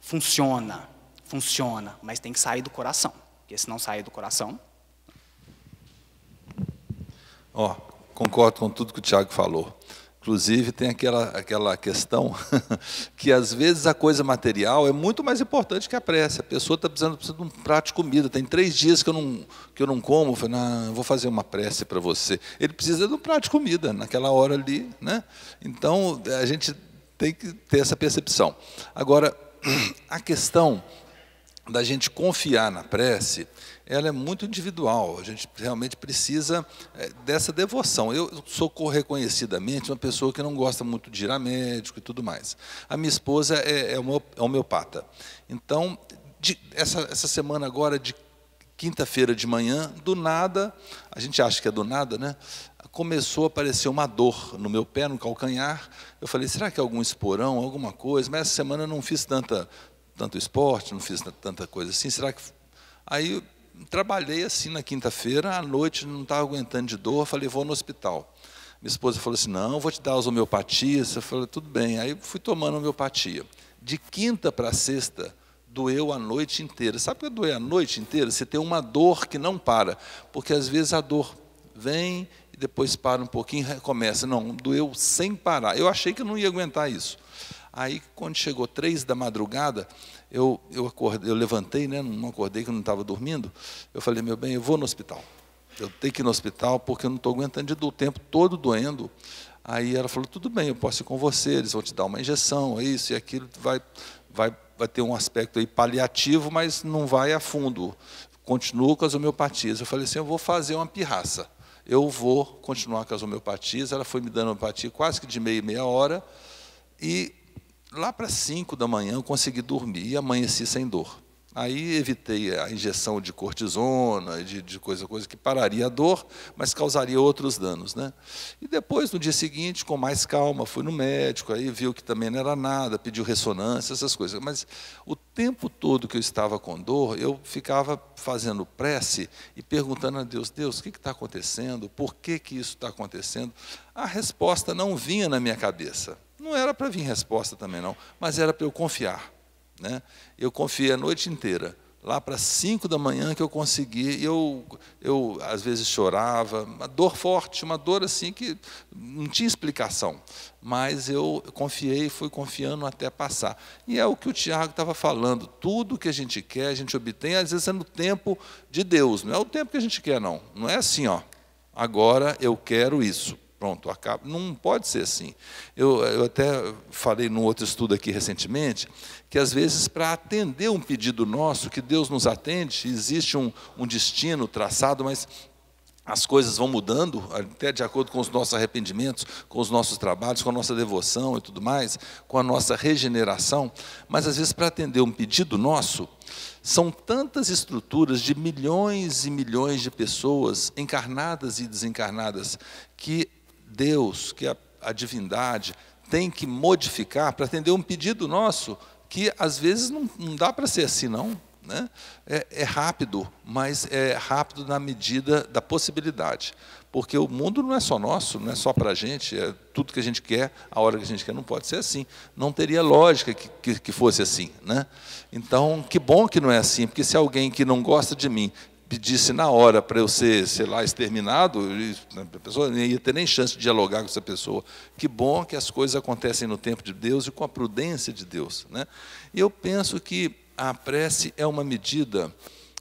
funciona, funciona, mas tem que sair do coração, porque se não sair do coração. Ó, oh, concordo com tudo que o Tiago falou. Inclusive, tem aquela, aquela questão que, às vezes, a coisa material é muito mais importante que a prece. A pessoa está precisando, precisa de um prato de comida. Tem três dias que eu não, que eu não como. Eu falei não, eu vou fazer uma prece para você. Ele precisa de um prato de comida naquela hora ali. Né? Então, a gente tem que ter essa percepção. Agora, a questão da gente confiar na prece ela é muito individual. A gente realmente precisa é, dessa devoção. Eu sou reconhecidamente uma pessoa que não gosta muito de ir a médico e tudo mais. A minha esposa é, homeopata. É é então, de, essa, essa semana agora, de quinta-feira de manhã, do nada, a gente acha que é do nada, né? Começou a aparecer uma dor no meu pé, no calcanhar. Eu falei, será que é algum esporão, alguma coisa? Mas essa semana eu não fiz tanta, tanto esporte, não fiz tanta coisa assim. Será que. Aí trabalhei assim na quinta-feira, à noite não estava aguentando de dor, falei, vou no hospital. Minha esposa falou assim: não, vou te dar as homeopatias. Eu falei, tudo bem. Aí fui tomando homeopatia. De quinta para sexta, doeu a noite inteira. Sabe o que doeu a noite inteira? Você tem uma dor que não para, porque às vezes a dor vem e depois para um pouquinho e recomeça. Não, doeu sem parar. Eu achei que eu não ia aguentar isso. Aí, quando chegou três da madrugada, eu, eu, acordei, eu levantei, né, não acordei que eu não estava dormindo. Eu falei, meu bem, eu vou no hospital. Eu tenho que ir no hospital porque eu não estou aguentando de o tempo todo doendo. Aí ela falou, tudo bem, eu posso ir com você, eles vão te dar uma injeção, é isso e aquilo, vai, vai, vai ter um aspecto aí paliativo, mas não vai a fundo. Continuo com as homeopatias. Eu falei assim, eu vou fazer uma pirraça. Eu vou continuar com as homeopatias. Ela foi me dando homeopatia quase que de meia e meia hora. E lá para 5 da manhã eu consegui dormir e amanheci sem dor. Aí evitei a injeção de cortisona, de, de, coisa, coisa que pararia a dor, mas causaria outros danos. Né? E depois, no dia seguinte, com mais calma, fui no médico, aí viu que também não era nada, pediu ressonância, essas coisas. Mas o tempo todo que eu estava com dor, eu ficava fazendo prece e perguntando a Deus, Deus, o que está acontecendo? Por que, que isso está acontecendo? A resposta não vinha na minha cabeça. Não era para vir resposta também, não, mas era para eu confiar. Né? Eu confiei a noite inteira. Lá para cinco da manhã que eu consegui, eu, eu às vezes chorava, uma dor forte, uma dor assim que não tinha explicação. Mas eu confiei, fui confiando até passar. E é o que o Tiago estava falando: tudo que a gente quer, a gente obtém, às vezes é no tempo de Deus, não é o tempo que a gente quer, não. Não é assim, ó, agora eu quero isso pronto, acaba. Não pode ser assim. Eu, eu até falei num outro estudo aqui recentemente que às vezes para atender um pedido nosso, que Deus nos atende, existe um, um destino traçado, mas as coisas vão mudando, até de acordo com os nossos arrependimentos, com os nossos trabalhos, com a nossa devoção e tudo mais, com a nossa regeneração, mas às vezes para atender um pedido nosso, são tantas estruturas de milhões e milhões de pessoas, encarnadas e desencarnadas, que Deus, que a, a divindade, tem que modificar para atender um pedido nosso que às vezes não, não dá para ser assim, não. Né? É, é, rápido, mas é rápido na medida da possibilidade. Porque o mundo não é só nosso, não é só para a gente, é tudo que a gente quer, a hora que a gente quer, não pode ser assim. Não teria lógica que, que, que fosse assim. Né? Então, que bom que não é assim, porque se alguém que não gosta de mim pedisse na hora para eu ser, sei lá, exterminado, né, a pessoa não ia ter nem chance de dialogar com essa pessoa. Que bom que as coisas acontecem no tempo de Deus e com a prudência de Deus. Né? E eu penso que a prece é uma medida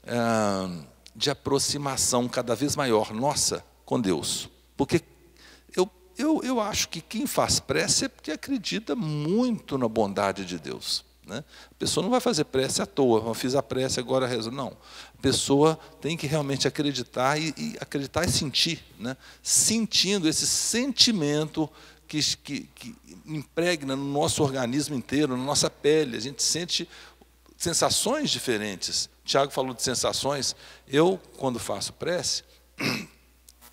eh, de aproximação cada vez maior nossa com Deus. Porque eu, eu, eu acho que quem faz prece é porque acredita muito na bondade de Deus. Né? A pessoa não vai fazer prece à toa, eu fiz a prece, agora rezo. Não pessoa tem que realmente acreditar e, e acreditar e sentir, né? sentindo esse sentimento que, que, que impregna no nosso organismo inteiro, na nossa pele. A gente sente sensações diferentes. Tiago falou de sensações. Eu, quando faço prece,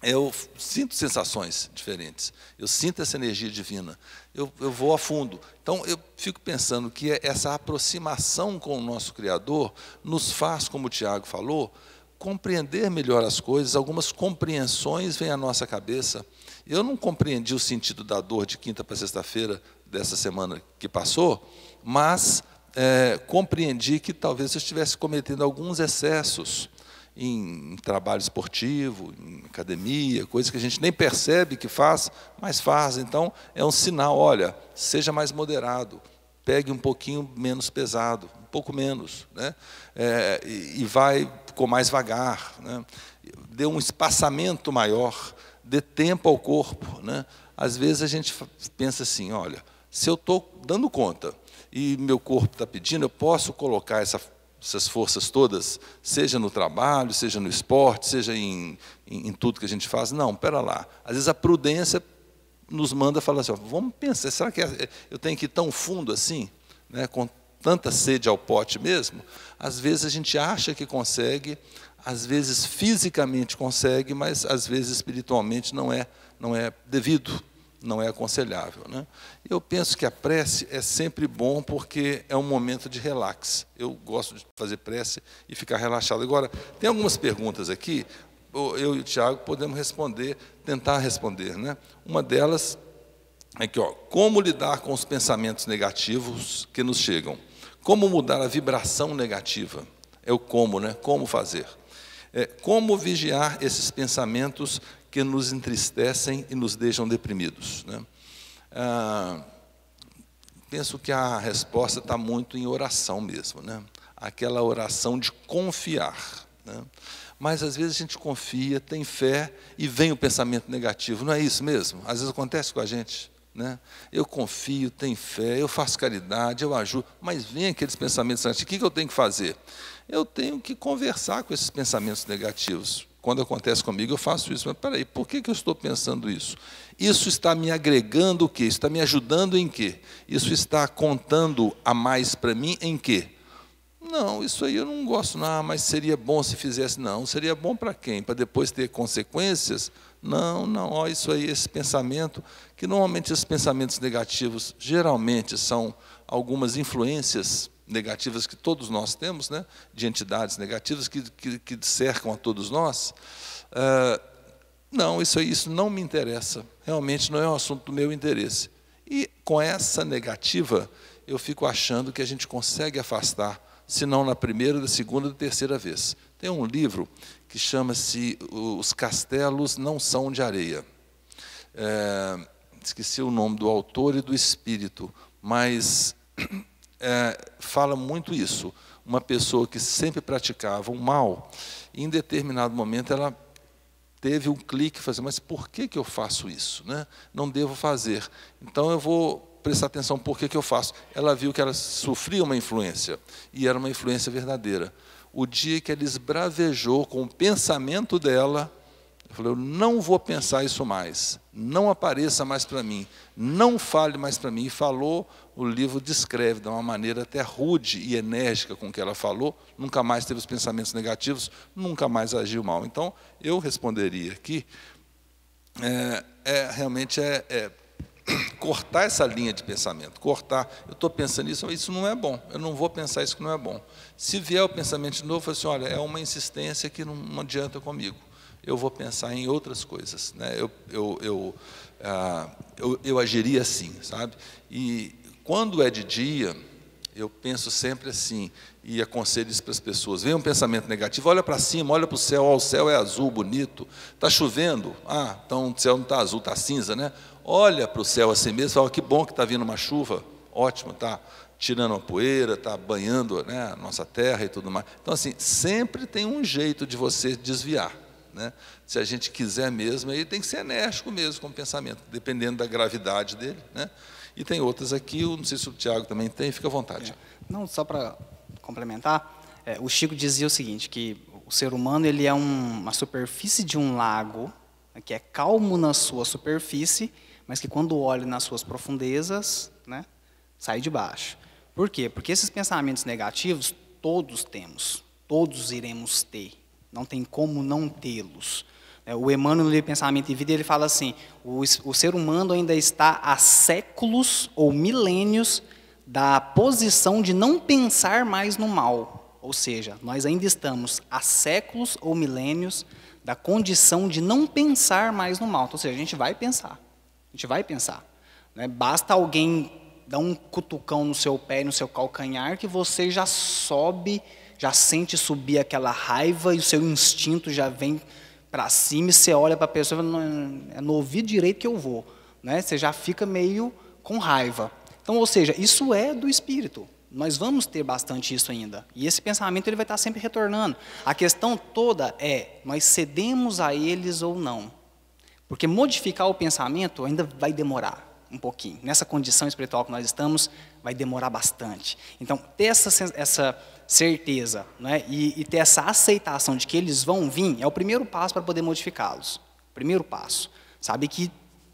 eu sinto sensações diferentes, eu sinto essa energia divina, eu, eu vou a fundo. Então, eu fico pensando que é, essa aproximação com o nosso Criador nos faz, como o Tiago falou, compreender melhor as coisas, algumas compreensões vêm à nossa cabeça. Eu não compreendi o sentido da dor de quinta para sexta-feira dessa semana que passou, mas é, compreendi que talvez eu estivesse cometendo alguns excessos em, trabalho esportivo, em academia, coisas que a gente nem percebe que faz, mas faz. Então, é um sinal: olha, seja mais moderado, pegue um pouquinho menos pesado, um pouco menos, né? É, e, e, vai com mais vagar, né? dê um espaçamento maior, dê tempo ao corpo. Né? Às vezes a gente pensa assim: olha, se eu estou dando conta e meu corpo está pedindo, eu posso colocar essa essas forças todas, seja no trabalho, seja no esporte, seja em, em, em tudo que a gente faz. Não, pera lá. Às vezes a prudência nos manda falar assim: ó, vamos pensar, será que é, é, eu tenho que ir tão fundo assim, né, com tanta sede ao pote mesmo? Às vezes a gente acha que consegue, às vezes fisicamente consegue, mas às vezes espiritualmente não é, não é devido não é aconselhável. Né? Eu penso que a prece é sempre bom porque é um momento de relax. Eu gosto de fazer prece e ficar relaxado. Agora, tem algumas perguntas aqui, eu e o Tiago podemos responder, tentar responder. Né? Uma delas é que, ó, como lidar com os pensamentos negativos que nos chegam? Como mudar a vibração negativa? É o como, né? Como fazer? É, como vigiar esses pensamentos que nos entristecem e nos deixam deprimidos. Né? Ah, penso que a resposta está muito em oração mesmo, né? aquela oração de confiar. Né? Mas às vezes a gente confia, tem fé e vem o pensamento negativo, não é isso mesmo? Às vezes acontece com a gente. Né? Eu confio, tenho fé, eu faço caridade, eu ajudo, mas vem aqueles pensamentos negativos. O que eu tenho que fazer? Eu tenho que conversar com esses pensamentos negativos. Quando acontece comigo, eu faço isso. Mas peraí, por que, que eu estou pensando isso? Isso está me agregando o quê? Está me ajudando em quê? Isso está contando a mais para mim em quê? Não, isso aí eu não gosto. Ah, mas seria bom se fizesse. Não, seria bom para quem? Para depois ter consequências? Não, não, ó, isso aí, esse pensamento, que normalmente esses pensamentos negativos geralmente são algumas influências negativas que todos nós temos, né? de entidades negativas que, que, que cercam a todos nós, eh, não, isso, isso não me interessa, realmente não é um assunto do meu interesse. E com essa negativa, eu fico achando que a gente consegue afastar, se não na primeira, da segunda, da terceira vez. Tem um livro que chama-se Os Castelos Não São de Areia. É, esqueci o nome do autor e do espírito, mas é, fala muito isso. Uma pessoa que sempre praticava o um mal, em determinado momento ela teve um clique, fazer, assim, mas por que, que eu faço isso? Né? Não devo fazer. Então eu vou prestar atenção por que, que eu faço. Ela viu que ela sofria uma influência, e era uma influência verdadeira. O dia que ela esbravejou com o pensamento dela, eu falei, eu não vou pensar isso mais, não apareça mais para mim, não fale mais para mim. E falou o livro descreve de uma maneira até rude e enérgica com que ela falou, nunca mais teve os pensamentos negativos, nunca mais agiu mal. Então, eu responderia que é, é realmente é, é, cortar essa linha de pensamento, cortar, eu estou pensando isso, isso não é bom, eu não vou pensar isso que não é bom. Se vier o pensamento de novo, eu assim, olha, é uma insistência que não adianta comigo eu vou pensar em outras coisas. Né? Eu, eu, eu, ah, eu, eu agiria assim, sabe? E quando é de dia, eu penso sempre assim, e aconselho isso para as pessoas. Vem um pensamento negativo, olha para cima, olha para o céu, ó, o céu é azul, bonito. Está chovendo? Ah, então o céu não está azul, está cinza, né? Olha para o céu assim mesmo, fala, que bom que está vindo uma chuva, ótimo, está tirando a poeira, está banhando né, a nossa terra e tudo mais. Então, assim, sempre tem um jeito de você desviar. Né? Se a gente quiser mesmo, aí tem que ser enérgico mesmo com o pensamento, dependendo da gravidade dele. Né? E tem outras aqui, eu não sei se o Tiago também tem, fica à vontade. É. Não, só para complementar, é, o Chico dizia o seguinte, que o ser humano ele é um, uma superfície de um lago, né, que é calmo na sua superfície, mas que quando olha nas suas profundezas, né, sai de baixo. Por quê? Porque esses pensamentos negativos todos temos, todos iremos ter. Não tem como não tê-los. É, o Emmanuel, no livro Pensamento e Vida, ele fala assim: o, o ser humano ainda está há séculos ou milênios da posição de não pensar mais no mal. Ou seja, nós ainda estamos há séculos ou milênios da condição de não pensar mais no mal. Então, ou seja, a gente vai pensar. A gente vai pensar. Né? Basta alguém dar um cutucão no seu pé no seu calcanhar que você já sobe, já sente subir aquela raiva e o seu instinto já vem para cima e você olha para a pessoa, é no ouvido direito que eu vou. Né? Você já fica meio com raiva. Então, ou seja, isso é do espírito. Nós vamos ter bastante isso ainda. E esse pensamento ele vai estar tá sempre retornando. A questão toda é, nós cedemos a eles ou não. Porque modificar o pensamento ainda vai demorar um pouquinho. Nessa condição espiritual que nós estamos, vai demorar bastante. Então, ter essa, essa certeza né, e, e ter essa aceitação de que eles vão vir, é o primeiro passo para poder modificá-los. Primeiro passo. Sabe que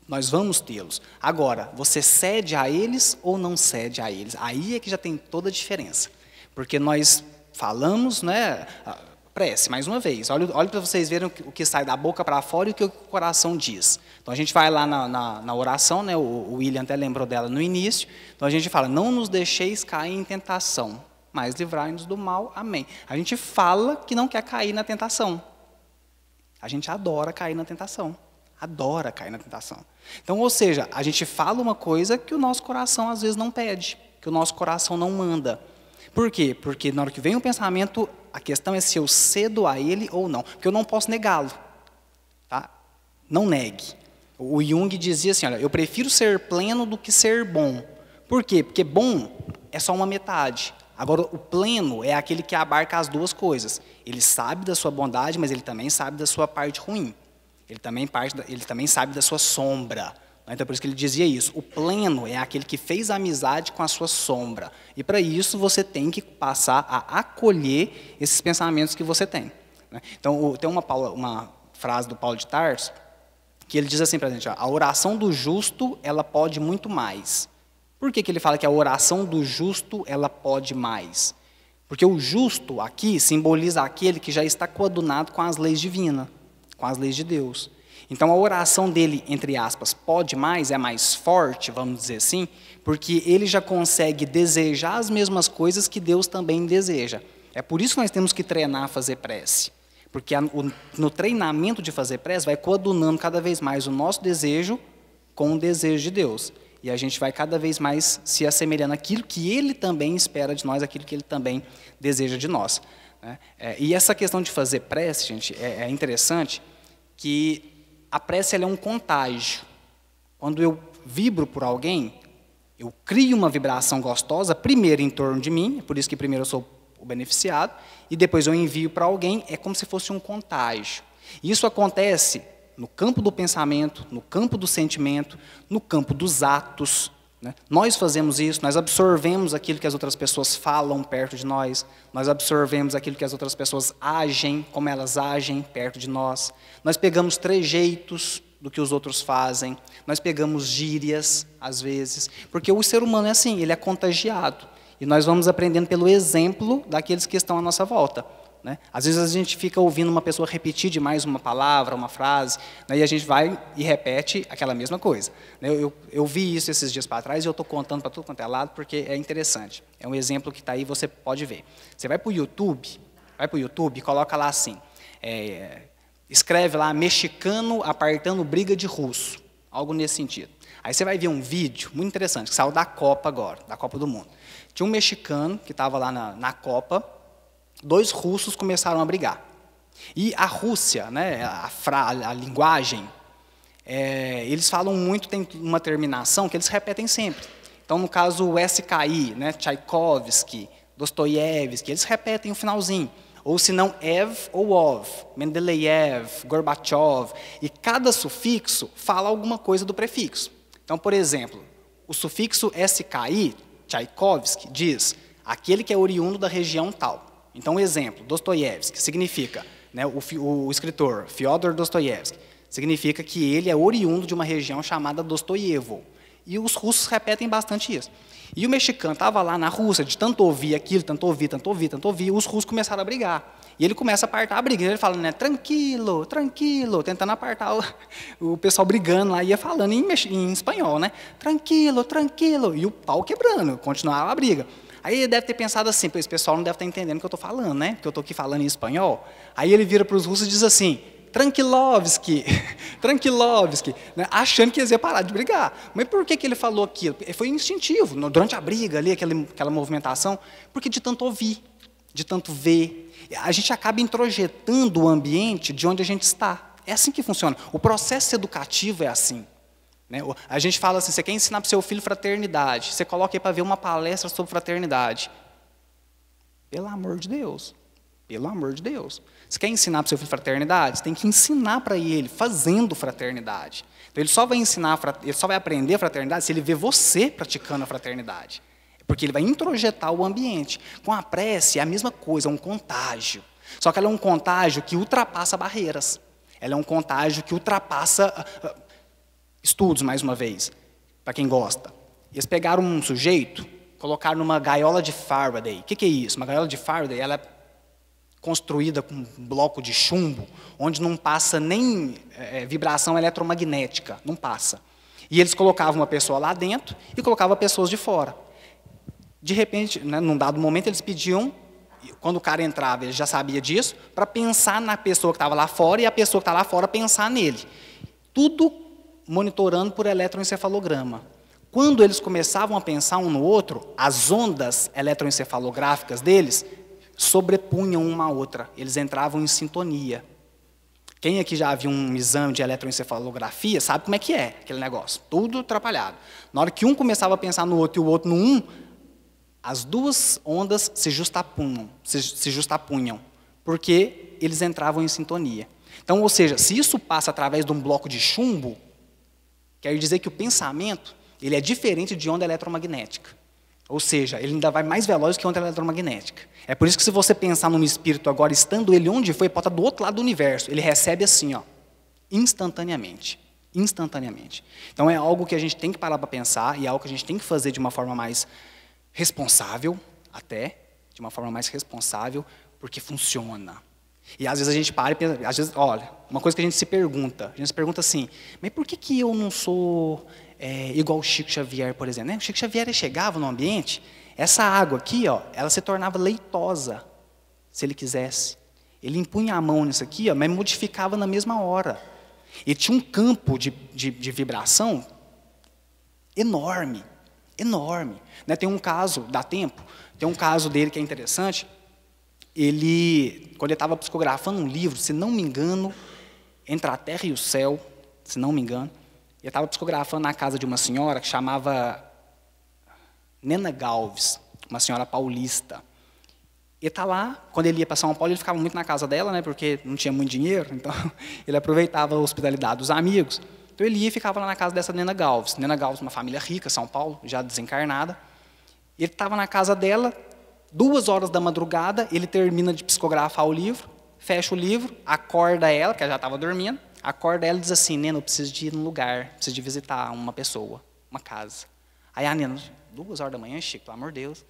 nós vamos tê-los. Agora, você cede a eles ou não cede a eles? Aí é que já tem toda a diferença. Porque nós falamos, né? Prece, mais uma vez. Olha, olha para vocês verem o que sai da boca para fora e o que o coração diz. Então a gente vai lá na, na, na oração, né? O, o William até lembrou dela no início. Então a gente fala: Não nos deixeis cair em tentação, mas livrai-nos do mal. Amém. A gente fala que não quer cair na tentação. A gente adora cair na tentação. Adora cair na tentação. Então, ou seja, a gente fala uma coisa que o nosso coração às vezes não pede, que o nosso coração não manda. Por quê? Porque na hora que vem o pensamento, a questão é se eu cedo a ele ou não, porque eu não posso negá-lo. Tá? Não negue. O Jung dizia assim: olha, eu prefiro ser pleno do que ser bom. Por quê? Porque bom é só uma metade. Agora, o pleno é aquele que abarca as duas coisas. Ele sabe da sua bondade, mas ele também sabe da sua parte ruim. Ele também, parte da, ele também sabe da sua sombra. Né? Então, é por isso que ele dizia isso. O pleno é aquele que fez amizade com a sua sombra. E para isso, você tem que passar a acolher esses pensamentos que você tem. Né? Então, tem uma, uma frase do Paulo de Tarso que ele diz assim para a gente: a oração do justo ela pode muito mais. Por que, que ele fala que a oração do justo ela pode mais? Porque o justo aqui simboliza aquele que já está coadunado com as leis divinas, com as leis de Deus. Então a oração dele, entre aspas, pode mais, é mais forte, vamos dizer assim, porque ele já consegue desejar as mesmas coisas que Deus também deseja. É por isso que nós temos que treinar a fazer prece. Porque no treinamento de fazer prece, vai coadunando cada vez mais o nosso desejo com o desejo de Deus. E a gente vai cada vez mais se assemelhando àquilo que ele também espera de nós, aquilo que ele também deseja de nós. Né? É, e essa questão de fazer prece, gente, é, é interessante que a prece é um contágio. Quando eu vibro por alguém, eu crio uma vibração gostosa, primeiro em torno de mim, é por isso que primeiro eu sou o beneficiado, e depois eu envio para alguém, é como se fosse um contágio. Isso acontece no campo do pensamento, no campo do sentimento, no campo dos atos. Né? Nós fazemos isso, nós absorvemos aquilo que as outras pessoas falam perto de nós, nós absorvemos aquilo que as outras pessoas agem, como elas agem perto de nós, nós pegamos trejeitos do que os outros fazem, nós pegamos gírias, às vezes, porque o ser humano é assim, ele é contagiado. E nós vamos aprendendo pelo exemplo daqueles que estão à nossa volta. Né? Às vezes a gente fica ouvindo uma pessoa repetir demais uma palavra, uma frase, né? e a gente vai e repete aquela mesma coisa. Eu, né? eu, eu vi isso esses dias para trás e eu estou contando para todo quanto é lado porque é interessante. É um exemplo que está aí, você pode ver. Você vai para o YouTube, vai para o YouTube e coloca lá assim, é, escreve lá, mexicano apartando briga de russo, algo nesse sentido. Aí você vai ver um vídeo muito interessante, que saiu da Copa agora, da Copa do Mundo. Tinha um mexicano que estava lá na, na Copa, dois russos começaram a brigar. E a Rússia, né, a, a linguagem, é, eles falam muito, tem uma terminação que eles repetem sempre. Então, no caso, o SKI, né, Tchaikovsky, Dostoiévski, eles repetem o finalzinho. Ou se não, Ev ou Ov, Mendeleev, Gorbachev. E cada sufixo fala alguma coisa do prefixo. Então, por exemplo, o sufixo SKI, Tchaikovsky, diz aquele que é oriundo da região tal. Então, um exemplo, Dostoiévski, significa, né, o, o escritor Fyodor Dostoiévski, significa que ele é oriundo de uma região chamada Dostoievo. E os russos repetem bastante isso. E o mexicano estava lá na Rússia, de tanto ouvir aquilo, tanto ouvir, tanto ouvir, tanto ouvir, os russos começaram a brigar. E ele começa a apartar a briga. Ele fala, né, tranquilo, tranquilo, tentando apartar o, o pessoal brigando lá, ia falando em, em espanhol, né? Tranquilo, tranquilo. E o pau quebrando, continuava a briga. Aí ele deve ter pensado assim, esse pessoal não deve estar tá entendendo o que eu estou falando, né? Porque eu estou aqui falando em espanhol. Aí ele vira para os russos e diz assim, Tranquilovski, Tranquilovski, né? achando que eles iam parar de brigar. Mas por que, que ele falou aquilo? Foi instintivo, durante a briga ali, aquela, aquela movimentação, porque de tanto ouvir, de tanto ver, a gente acaba introjetando o ambiente de onde a gente está. É assim que funciona. O processo educativo é assim. Né? A gente fala assim: você quer ensinar para o seu filho fraternidade, você coloca aí para ver uma palestra sobre fraternidade. Pelo amor de Deus. Pelo amor de Deus. Você quer ensinar para o seu filho fraternidade? Você tem que ensinar para ele, fazendo fraternidade. Então ele só vai ensinar, ele só vai aprender fraternidade se ele vê você praticando a fraternidade. Porque ele vai introjetar o ambiente. Com a prece é a mesma coisa, é um contágio. Só que ela é um contágio que ultrapassa barreiras. Ela é um contágio que ultrapassa ah, ah, estudos, mais uma vez, para quem gosta. Eles pegaram um sujeito, colocaram numa gaiola de Faraday. O que, que é isso? Uma gaiola de Faraday ela é construída com um bloco de chumbo, onde não passa nem é, é vibração eletromagnética, não passa. E eles colocavam uma pessoa lá dentro e colocavam pessoas de fora. De repente, né, num dado momento, eles pediam, quando o cara entrava, ele já sabia disso, para pensar na pessoa que estava lá fora e a pessoa que estava tá lá fora pensar nele. Tudo monitorando por eletroencefalograma. Quando eles começavam a pensar um no outro, as ondas eletroencefalográficas deles sobrepunham uma à outra, eles entravam em sintonia. Quem aqui já viu um exame de eletroencefalografia sabe como é que é aquele negócio, tudo atrapalhado. Na hora que um começava a pensar no outro e o outro no um, as duas ondas se justapunham, se, se justapunham, porque eles entravam em sintonia. Então, ou seja, se isso passa através de um bloco de chumbo, Quer dizer que o pensamento ele é diferente de onda eletromagnética. Ou seja, ele ainda vai mais veloz que onda eletromagnética. É por isso que se você pensar num espírito agora, estando ele onde foi, pode estar do outro lado do universo, ele recebe assim, ó, instantaneamente. Instantaneamente. Então é algo que a gente tem que parar para pensar e é algo que a gente tem que fazer de uma forma mais responsável, até, de uma forma mais responsável, porque funciona. E às vezes a gente para e pensa, às vezes, olha, uma coisa que a gente se pergunta. A gente se pergunta assim, mas por que, que eu não sou é, igual o Chico Xavier, por exemplo? Né? O Chico Xavier chegava no ambiente, essa água aqui, ó, ela se tornava leitosa, se ele quisesse. Ele impunha a mão nisso aqui, ó, mas modificava na mesma hora. Ele tinha um campo de, de, de vibração enorme, enorme. Né? Tem um caso, dá tempo, tem um caso dele que é interessante. Ele, quando ele estava psicografando um livro, se não me engano, entre a terra e o céu, se não me engano. E eu estava psicografando na casa de uma senhora que chamava Nena Galves, uma senhora paulista. E está lá, quando ele ia para São Paulo, ele ficava muito na casa dela, né, porque não tinha muito dinheiro, então ele aproveitava a hospitalidade dos amigos. Então ele ia e ficava lá na casa dessa Nena Galves. Nena Galves, uma família rica, São Paulo, já desencarnada. Ele estava na casa dela, duas horas da madrugada, ele termina de psicografar o livro, fecha o livro, acorda ela, que ela já estava dormindo, acorda ela e diz assim, Nena, eu preciso de ir num lugar, preciso de visitar uma pessoa, uma casa. Aí a Nena, duas horas da manhã, Chico, pelo amor de Deus,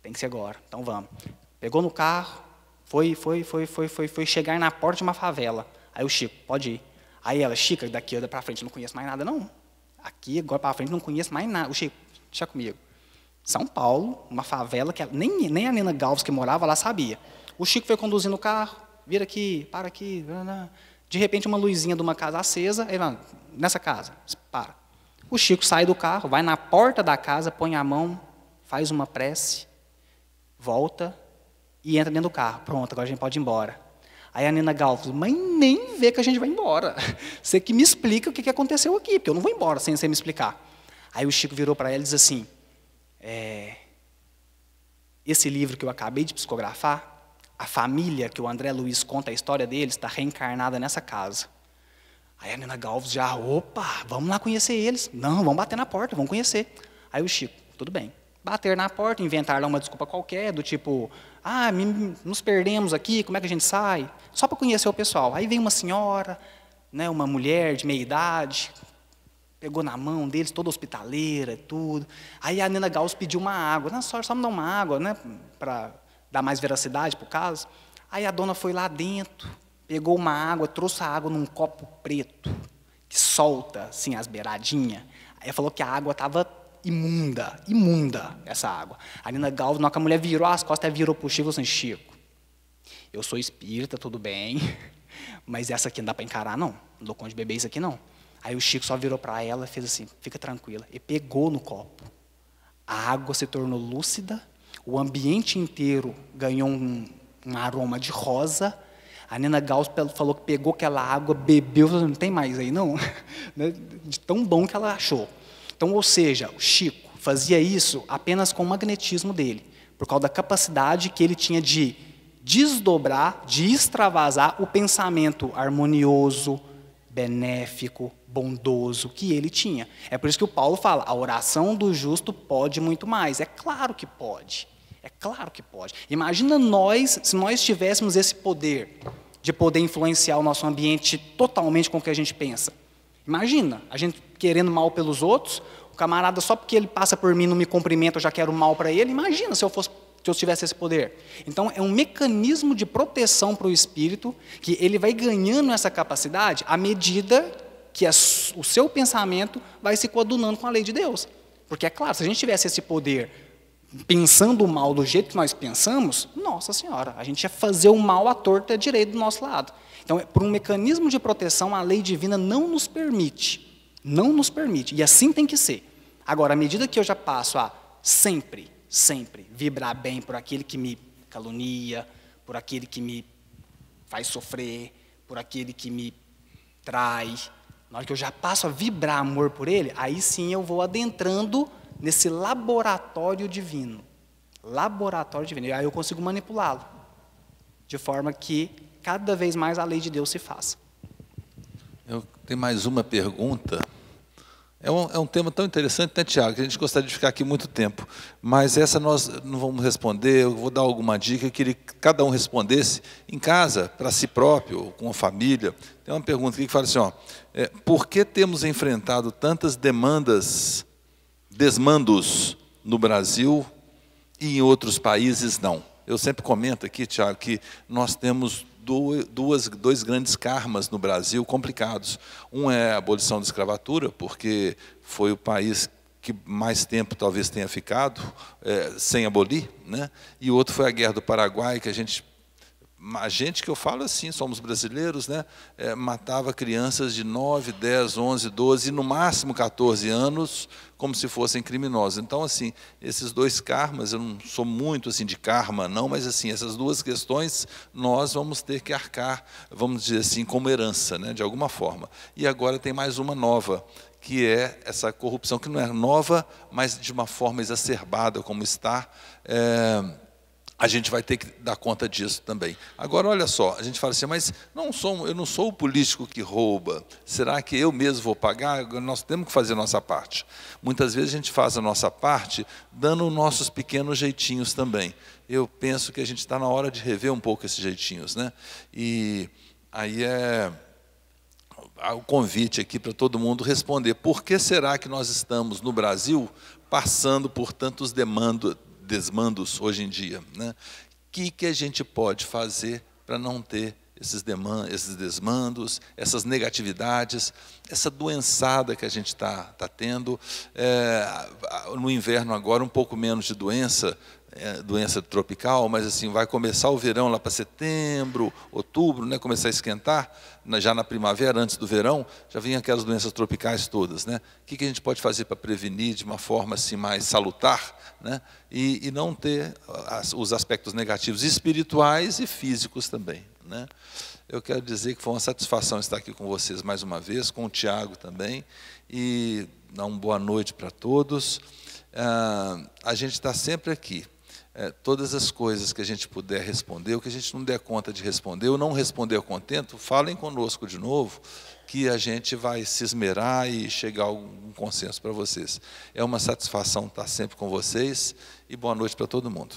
tem que ser agora, então vamos. Pegou no carro, foi, foi, foi, foi, foi, foi chegar na porta de uma favela. Aí o Chico, pode ir. Aí ela, Chica, daqui para frente não conheço mais nada, não. Aqui, agora para frente, não conheço mais nada. O Chico, deixa comigo. São Paulo, uma favela que ela, nem, nem a Nena Galves, que morava lá, sabia. O Chico foi conduzindo o carro, vira aqui, para aqui. De repente, uma luzinha de uma casa acesa, ele fala, nessa casa, para. O Chico sai do carro, vai na porta da casa, põe a mão, faz uma prece, volta e entra dentro do carro. Pronto, agora a gente pode ir embora. Aí a Nina Gal falou, mãe, nem vê que a gente vai embora. Você que me explica o que aconteceu aqui, porque eu não vou embora sem você me explicar. Aí o Chico virou para ela e disse assim, é, esse livro que eu acabei de psicografar, a família que o André Luiz conta a história deles está reencarnada nessa casa. Aí a Nina Galves já, opa, vamos lá conhecer eles. Não, vamos bater na porta, vamos conhecer. Aí o Chico, tudo bem. Bater na porta, inventar lá uma desculpa qualquer, do tipo, ah, me, nos perdemos aqui, como é que a gente sai? Só para conhecer o pessoal. Aí vem uma senhora, né, uma mulher de meia idade, pegou na mão deles, toda hospitaleira e tudo. Aí a Nina Galves pediu uma água. Não, só, só me dá uma água, né, para dar mais veracidade para o caso. Aí a dona foi lá dentro, pegou uma água, trouxe a água num copo preto, que solta assim as beiradinhas. Aí falou que a água estava imunda, imunda essa água. A Nina Galvão, na hora que a mulher virou as costas, virou para o Chico e falou assim, Chico, eu sou espírita, tudo bem, mas essa aqui não dá para encarar, não. Não dou conta de beber isso aqui, não. Aí o Chico só virou para ela e fez assim, fica tranquila. E pegou no copo. A água se tornou lúcida o ambiente inteiro ganhou um, um aroma de rosa. A Nina Gauss falou que pegou aquela água, bebeu, não tem mais aí não, né? de tão bom que ela achou. Então, ou seja, o Chico fazia isso apenas com o magnetismo dele, por causa da capacidade que ele tinha de desdobrar, de extravasar o pensamento harmonioso, benéfico, bondoso que ele tinha. É por isso que o Paulo fala: a oração do justo pode muito mais. É claro que pode. É claro que pode. Imagina nós, se nós tivéssemos esse poder de poder influenciar o nosso ambiente totalmente com o que a gente pensa. Imagina, a gente querendo mal pelos outros, o camarada só porque ele passa por mim não me cumprimenta, eu já quero mal para ele. Imagina se eu fosse se eu tivesse esse poder. Então é um mecanismo de proteção para o espírito que ele vai ganhando essa capacidade à medida que a, o seu pensamento vai se coadunando com a lei de Deus. Porque é claro, se a gente tivesse esse poder pensando o mal do jeito que nós pensamos, nossa senhora, a gente ia fazer o mal à torta e à direita do nosso lado. Então, é, por um mecanismo de proteção, a lei divina não nos permite. Não nos permite. E assim tem que ser. Agora, à medida que eu já passo a sempre, sempre vibrar bem por aquele que me calunia, por aquele que me faz sofrer, por aquele que me trai, na hora que eu já passo a vibrar amor por ele, aí sim eu vou adentrando nesse laboratório divino. Laboratório divino. E aí eu consigo manipulá-lo, de forma que cada vez mais a lei de Deus se faça. Eu tenho mais uma pergunta. É um, é um tema tão interessante, né, Tiago, que a gente gostaria de ficar aqui muito tempo. Mas essa nós não vamos responder, eu vou dar alguma dica, que cada um respondesse em casa, para si próprio, com a família. Tem uma pergunta aqui que fala assim, ó, é, por que temos enfrentado tantas demandas desmandos no Brasil e em outros países não. Eu sempre comento aqui, Tiago, que nós temos duas, dois grandes karmas no Brasil complicados. Um é a abolição da escravatura, porque foi o país que mais tempo talvez tenha ficado é, sem abolir, né? e outro foi a Guerra do Paraguai, que a gente a gente que eu falo é assim, somos brasileiros, né? É, matava crianças de 9, 10, 11, 12 e no máximo 14 anos, como se fossem criminosos. Então, assim, esses dois karmas, eu não sou muito assim de karma, não, mas assim, essas duas questões nós vamos ter que arcar, vamos dizer assim, como herança, né? de alguma forma. E agora tem mais uma nova, que é essa corrupção, que não é nova, mas de uma forma exacerbada, como está. É a gente vai ter que dar conta disso também. Agora, olha só, a gente fala assim, mas não sou, eu não sou o político que rouba. Será que eu mesmo vou pagar? Nós temos que fazer a nossa parte. Muitas vezes a gente faz a nossa parte dando nossos pequenos jeitinhos também. Eu penso que a gente está na hora de rever um pouco esses jeitinhos. Né? E aí é o convite aqui para todo mundo responder. Por que será que nós estamos no Brasil passando por tantos demandos? desmandos hoje em dia. Né? O que, que a gente pode fazer para não ter esses, esses desmandos, essas negatividades, essa doençada que a gente está tá tendo. É, no inverno agora, um pouco menos de doença, é, doença tropical, mas assim vai começar o verão lá para setembro, outubro, né, começar a esquentar, já na primavera, antes do verão, já vem aquelas doenças tropicais todas. Né? O que, que a gente pode fazer para prevenir de uma forma assim, mais salutar? né? e, e não ter as, os aspectos negativos espirituais e físicos também. Né? Eu quero dizer que foi uma satisfação estar aqui com vocês mais uma vez, com o Tiago também, e dar uma boa noite para todos. Ah, a gente está sempre aqui. É, todas as coisas que a gente puder responder, o que a gente não der conta de responder ou não responder contento, falem conosco de novo que a gente vai se esmerar e chegar a algum consenso para vocês. É uma satisfação estar sempre com vocês e boa noite para todo mundo.